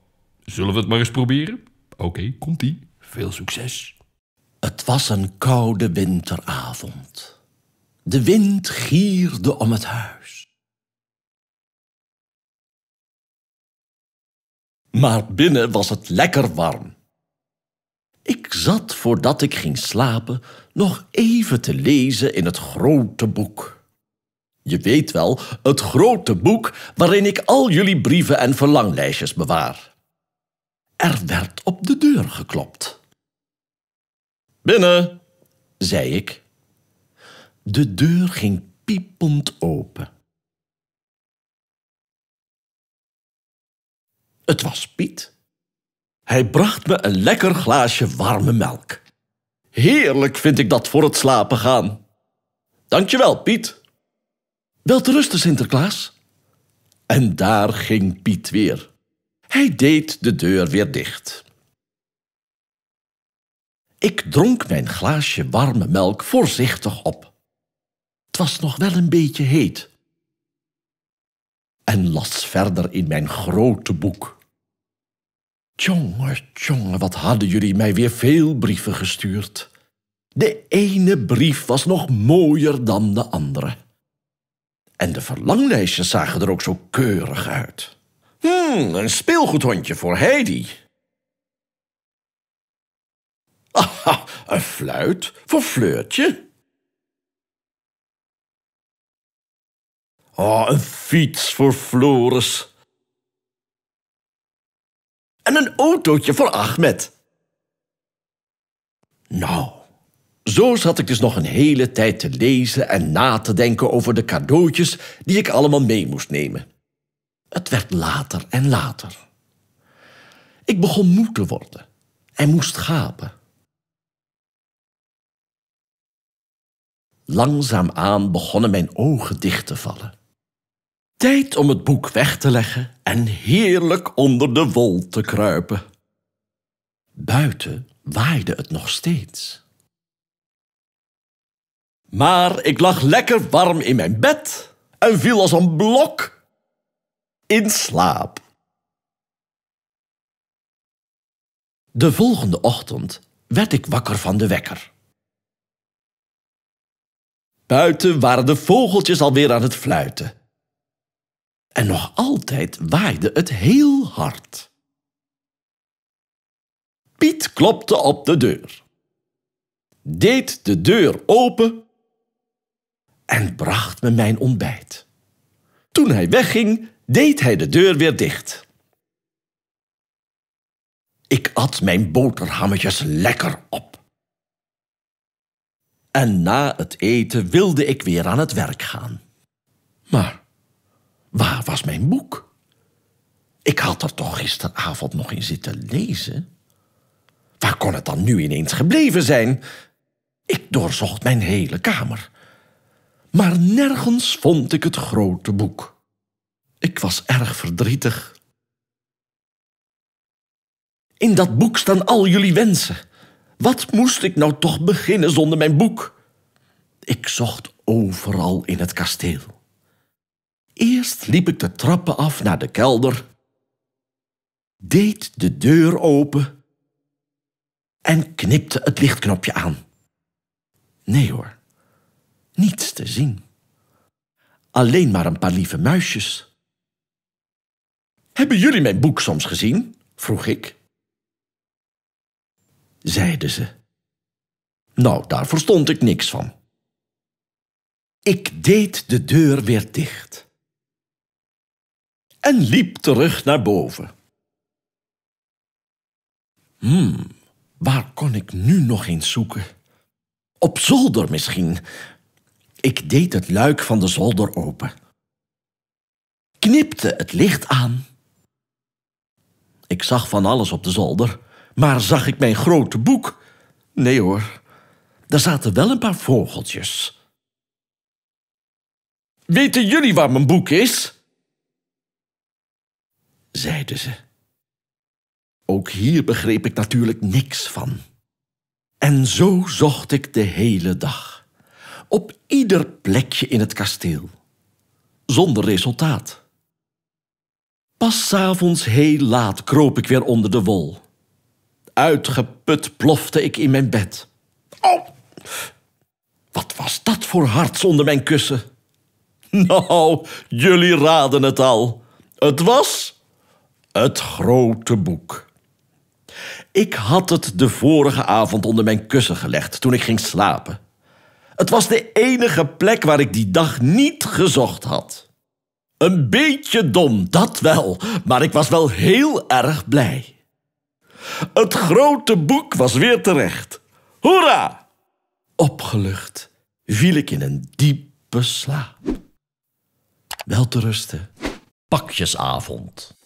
S3: Zullen we het maar eens proberen? Oké, komt-ie. Veel succes.
S8: Het was een koude winteravond. De wind gierde om het huis. Maar binnen was het lekker warm. Ik zat voordat ik ging slapen nog even te lezen in het grote boek. Je weet wel, het grote boek waarin ik al jullie brieven en verlanglijstjes bewaar. Er werd op de deur geklopt. Binnen, zei ik. De deur ging piepend open. Het was Piet. Hij bracht me een lekker glaasje warme melk. Heerlijk vind ik dat voor het slapen gaan. Dankjewel, Piet. Wel te rusten, Sinterklaas. En daar ging Piet weer. Hij deed de deur weer dicht. Ik dronk mijn glaasje warme melk voorzichtig op. Het was nog wel een beetje heet. En las verder in mijn grote boek. Tjonge, tjonge, wat hadden jullie mij weer veel brieven gestuurd. De ene brief was nog mooier dan de andere. En de verlanglijstjes zagen er ook zo keurig uit. Hmm, een speelgoedhondje voor Heidi. Aha, een fluit voor Fleurtje. Oh, een fiets voor Floris en een autootje voor Ahmed. Nou, zo zat ik dus nog een hele tijd te lezen en na te denken over de cadeautjes die ik allemaal mee moest nemen. Het werd later en later. Ik begon moe te worden en moest gapen. Langzaamaan begonnen mijn ogen dicht te vallen. Tijd om het boek weg te leggen en heerlijk onder de wol te kruipen. Buiten waaide het nog steeds. Maar ik lag lekker warm in mijn bed en viel als een blok in slaap. De volgende ochtend werd ik wakker van de wekker. Buiten waren de vogeltjes alweer aan het fluiten. En nog altijd waaide het heel hard. Piet klopte op de deur, deed de deur open en bracht me mijn ontbijt. Toen hij wegging, deed hij de deur weer dicht. Ik at mijn boterhammetjes lekker op. En na het eten wilde ik weer aan het werk gaan. Maar Waar was mijn boek? Ik had dat toch gisteravond nog in zitten lezen? Waar kon het dan nu ineens gebleven zijn? Ik doorzocht mijn hele kamer. Maar nergens vond ik het grote boek. Ik was erg verdrietig. In dat boek staan al jullie wensen. Wat moest ik nou toch beginnen zonder mijn boek? Ik zocht overal in het kasteel. Eerst liep ik de trappen af naar de kelder, deed de deur open en knipte het lichtknopje aan. Nee hoor, niets te zien. Alleen maar een paar lieve muisjes. Hebben jullie mijn boek soms gezien? vroeg ik. Zeiden ze. Nou, daar verstond ik niks van. Ik deed de deur weer dicht en liep terug naar boven. Hmm, waar kon ik nu nog eens zoeken? Op zolder misschien. Ik deed het luik van de zolder open. Knipte het licht aan. Ik zag van alles op de zolder, maar zag ik mijn grote boek? Nee hoor, daar zaten wel een paar vogeltjes. Weten jullie waar mijn boek is? zeiden ze. Ook hier begreep ik natuurlijk niks van. En zo zocht ik de hele dag, op ieder plekje in het kasteel, zonder resultaat. Pas avonds heel laat kroop ik weer onder de wol. Uitgeput plofte ik in mijn bed. Oh, wat was dat voor hart onder mijn kussen? [LAUGHS] Nou, jullie raden het al. Het was het grote boek. Ik had het de vorige avond onder mijn kussen gelegd toen ik ging slapen. Het was de enige plek waar ik die dag niet gezocht had. Een beetje dom, dat wel, maar ik was wel heel erg blij. Het grote boek was weer terecht. Hoera! Opgelucht viel ik in een diepe slaap. Wel te rusten. Pakjesavond.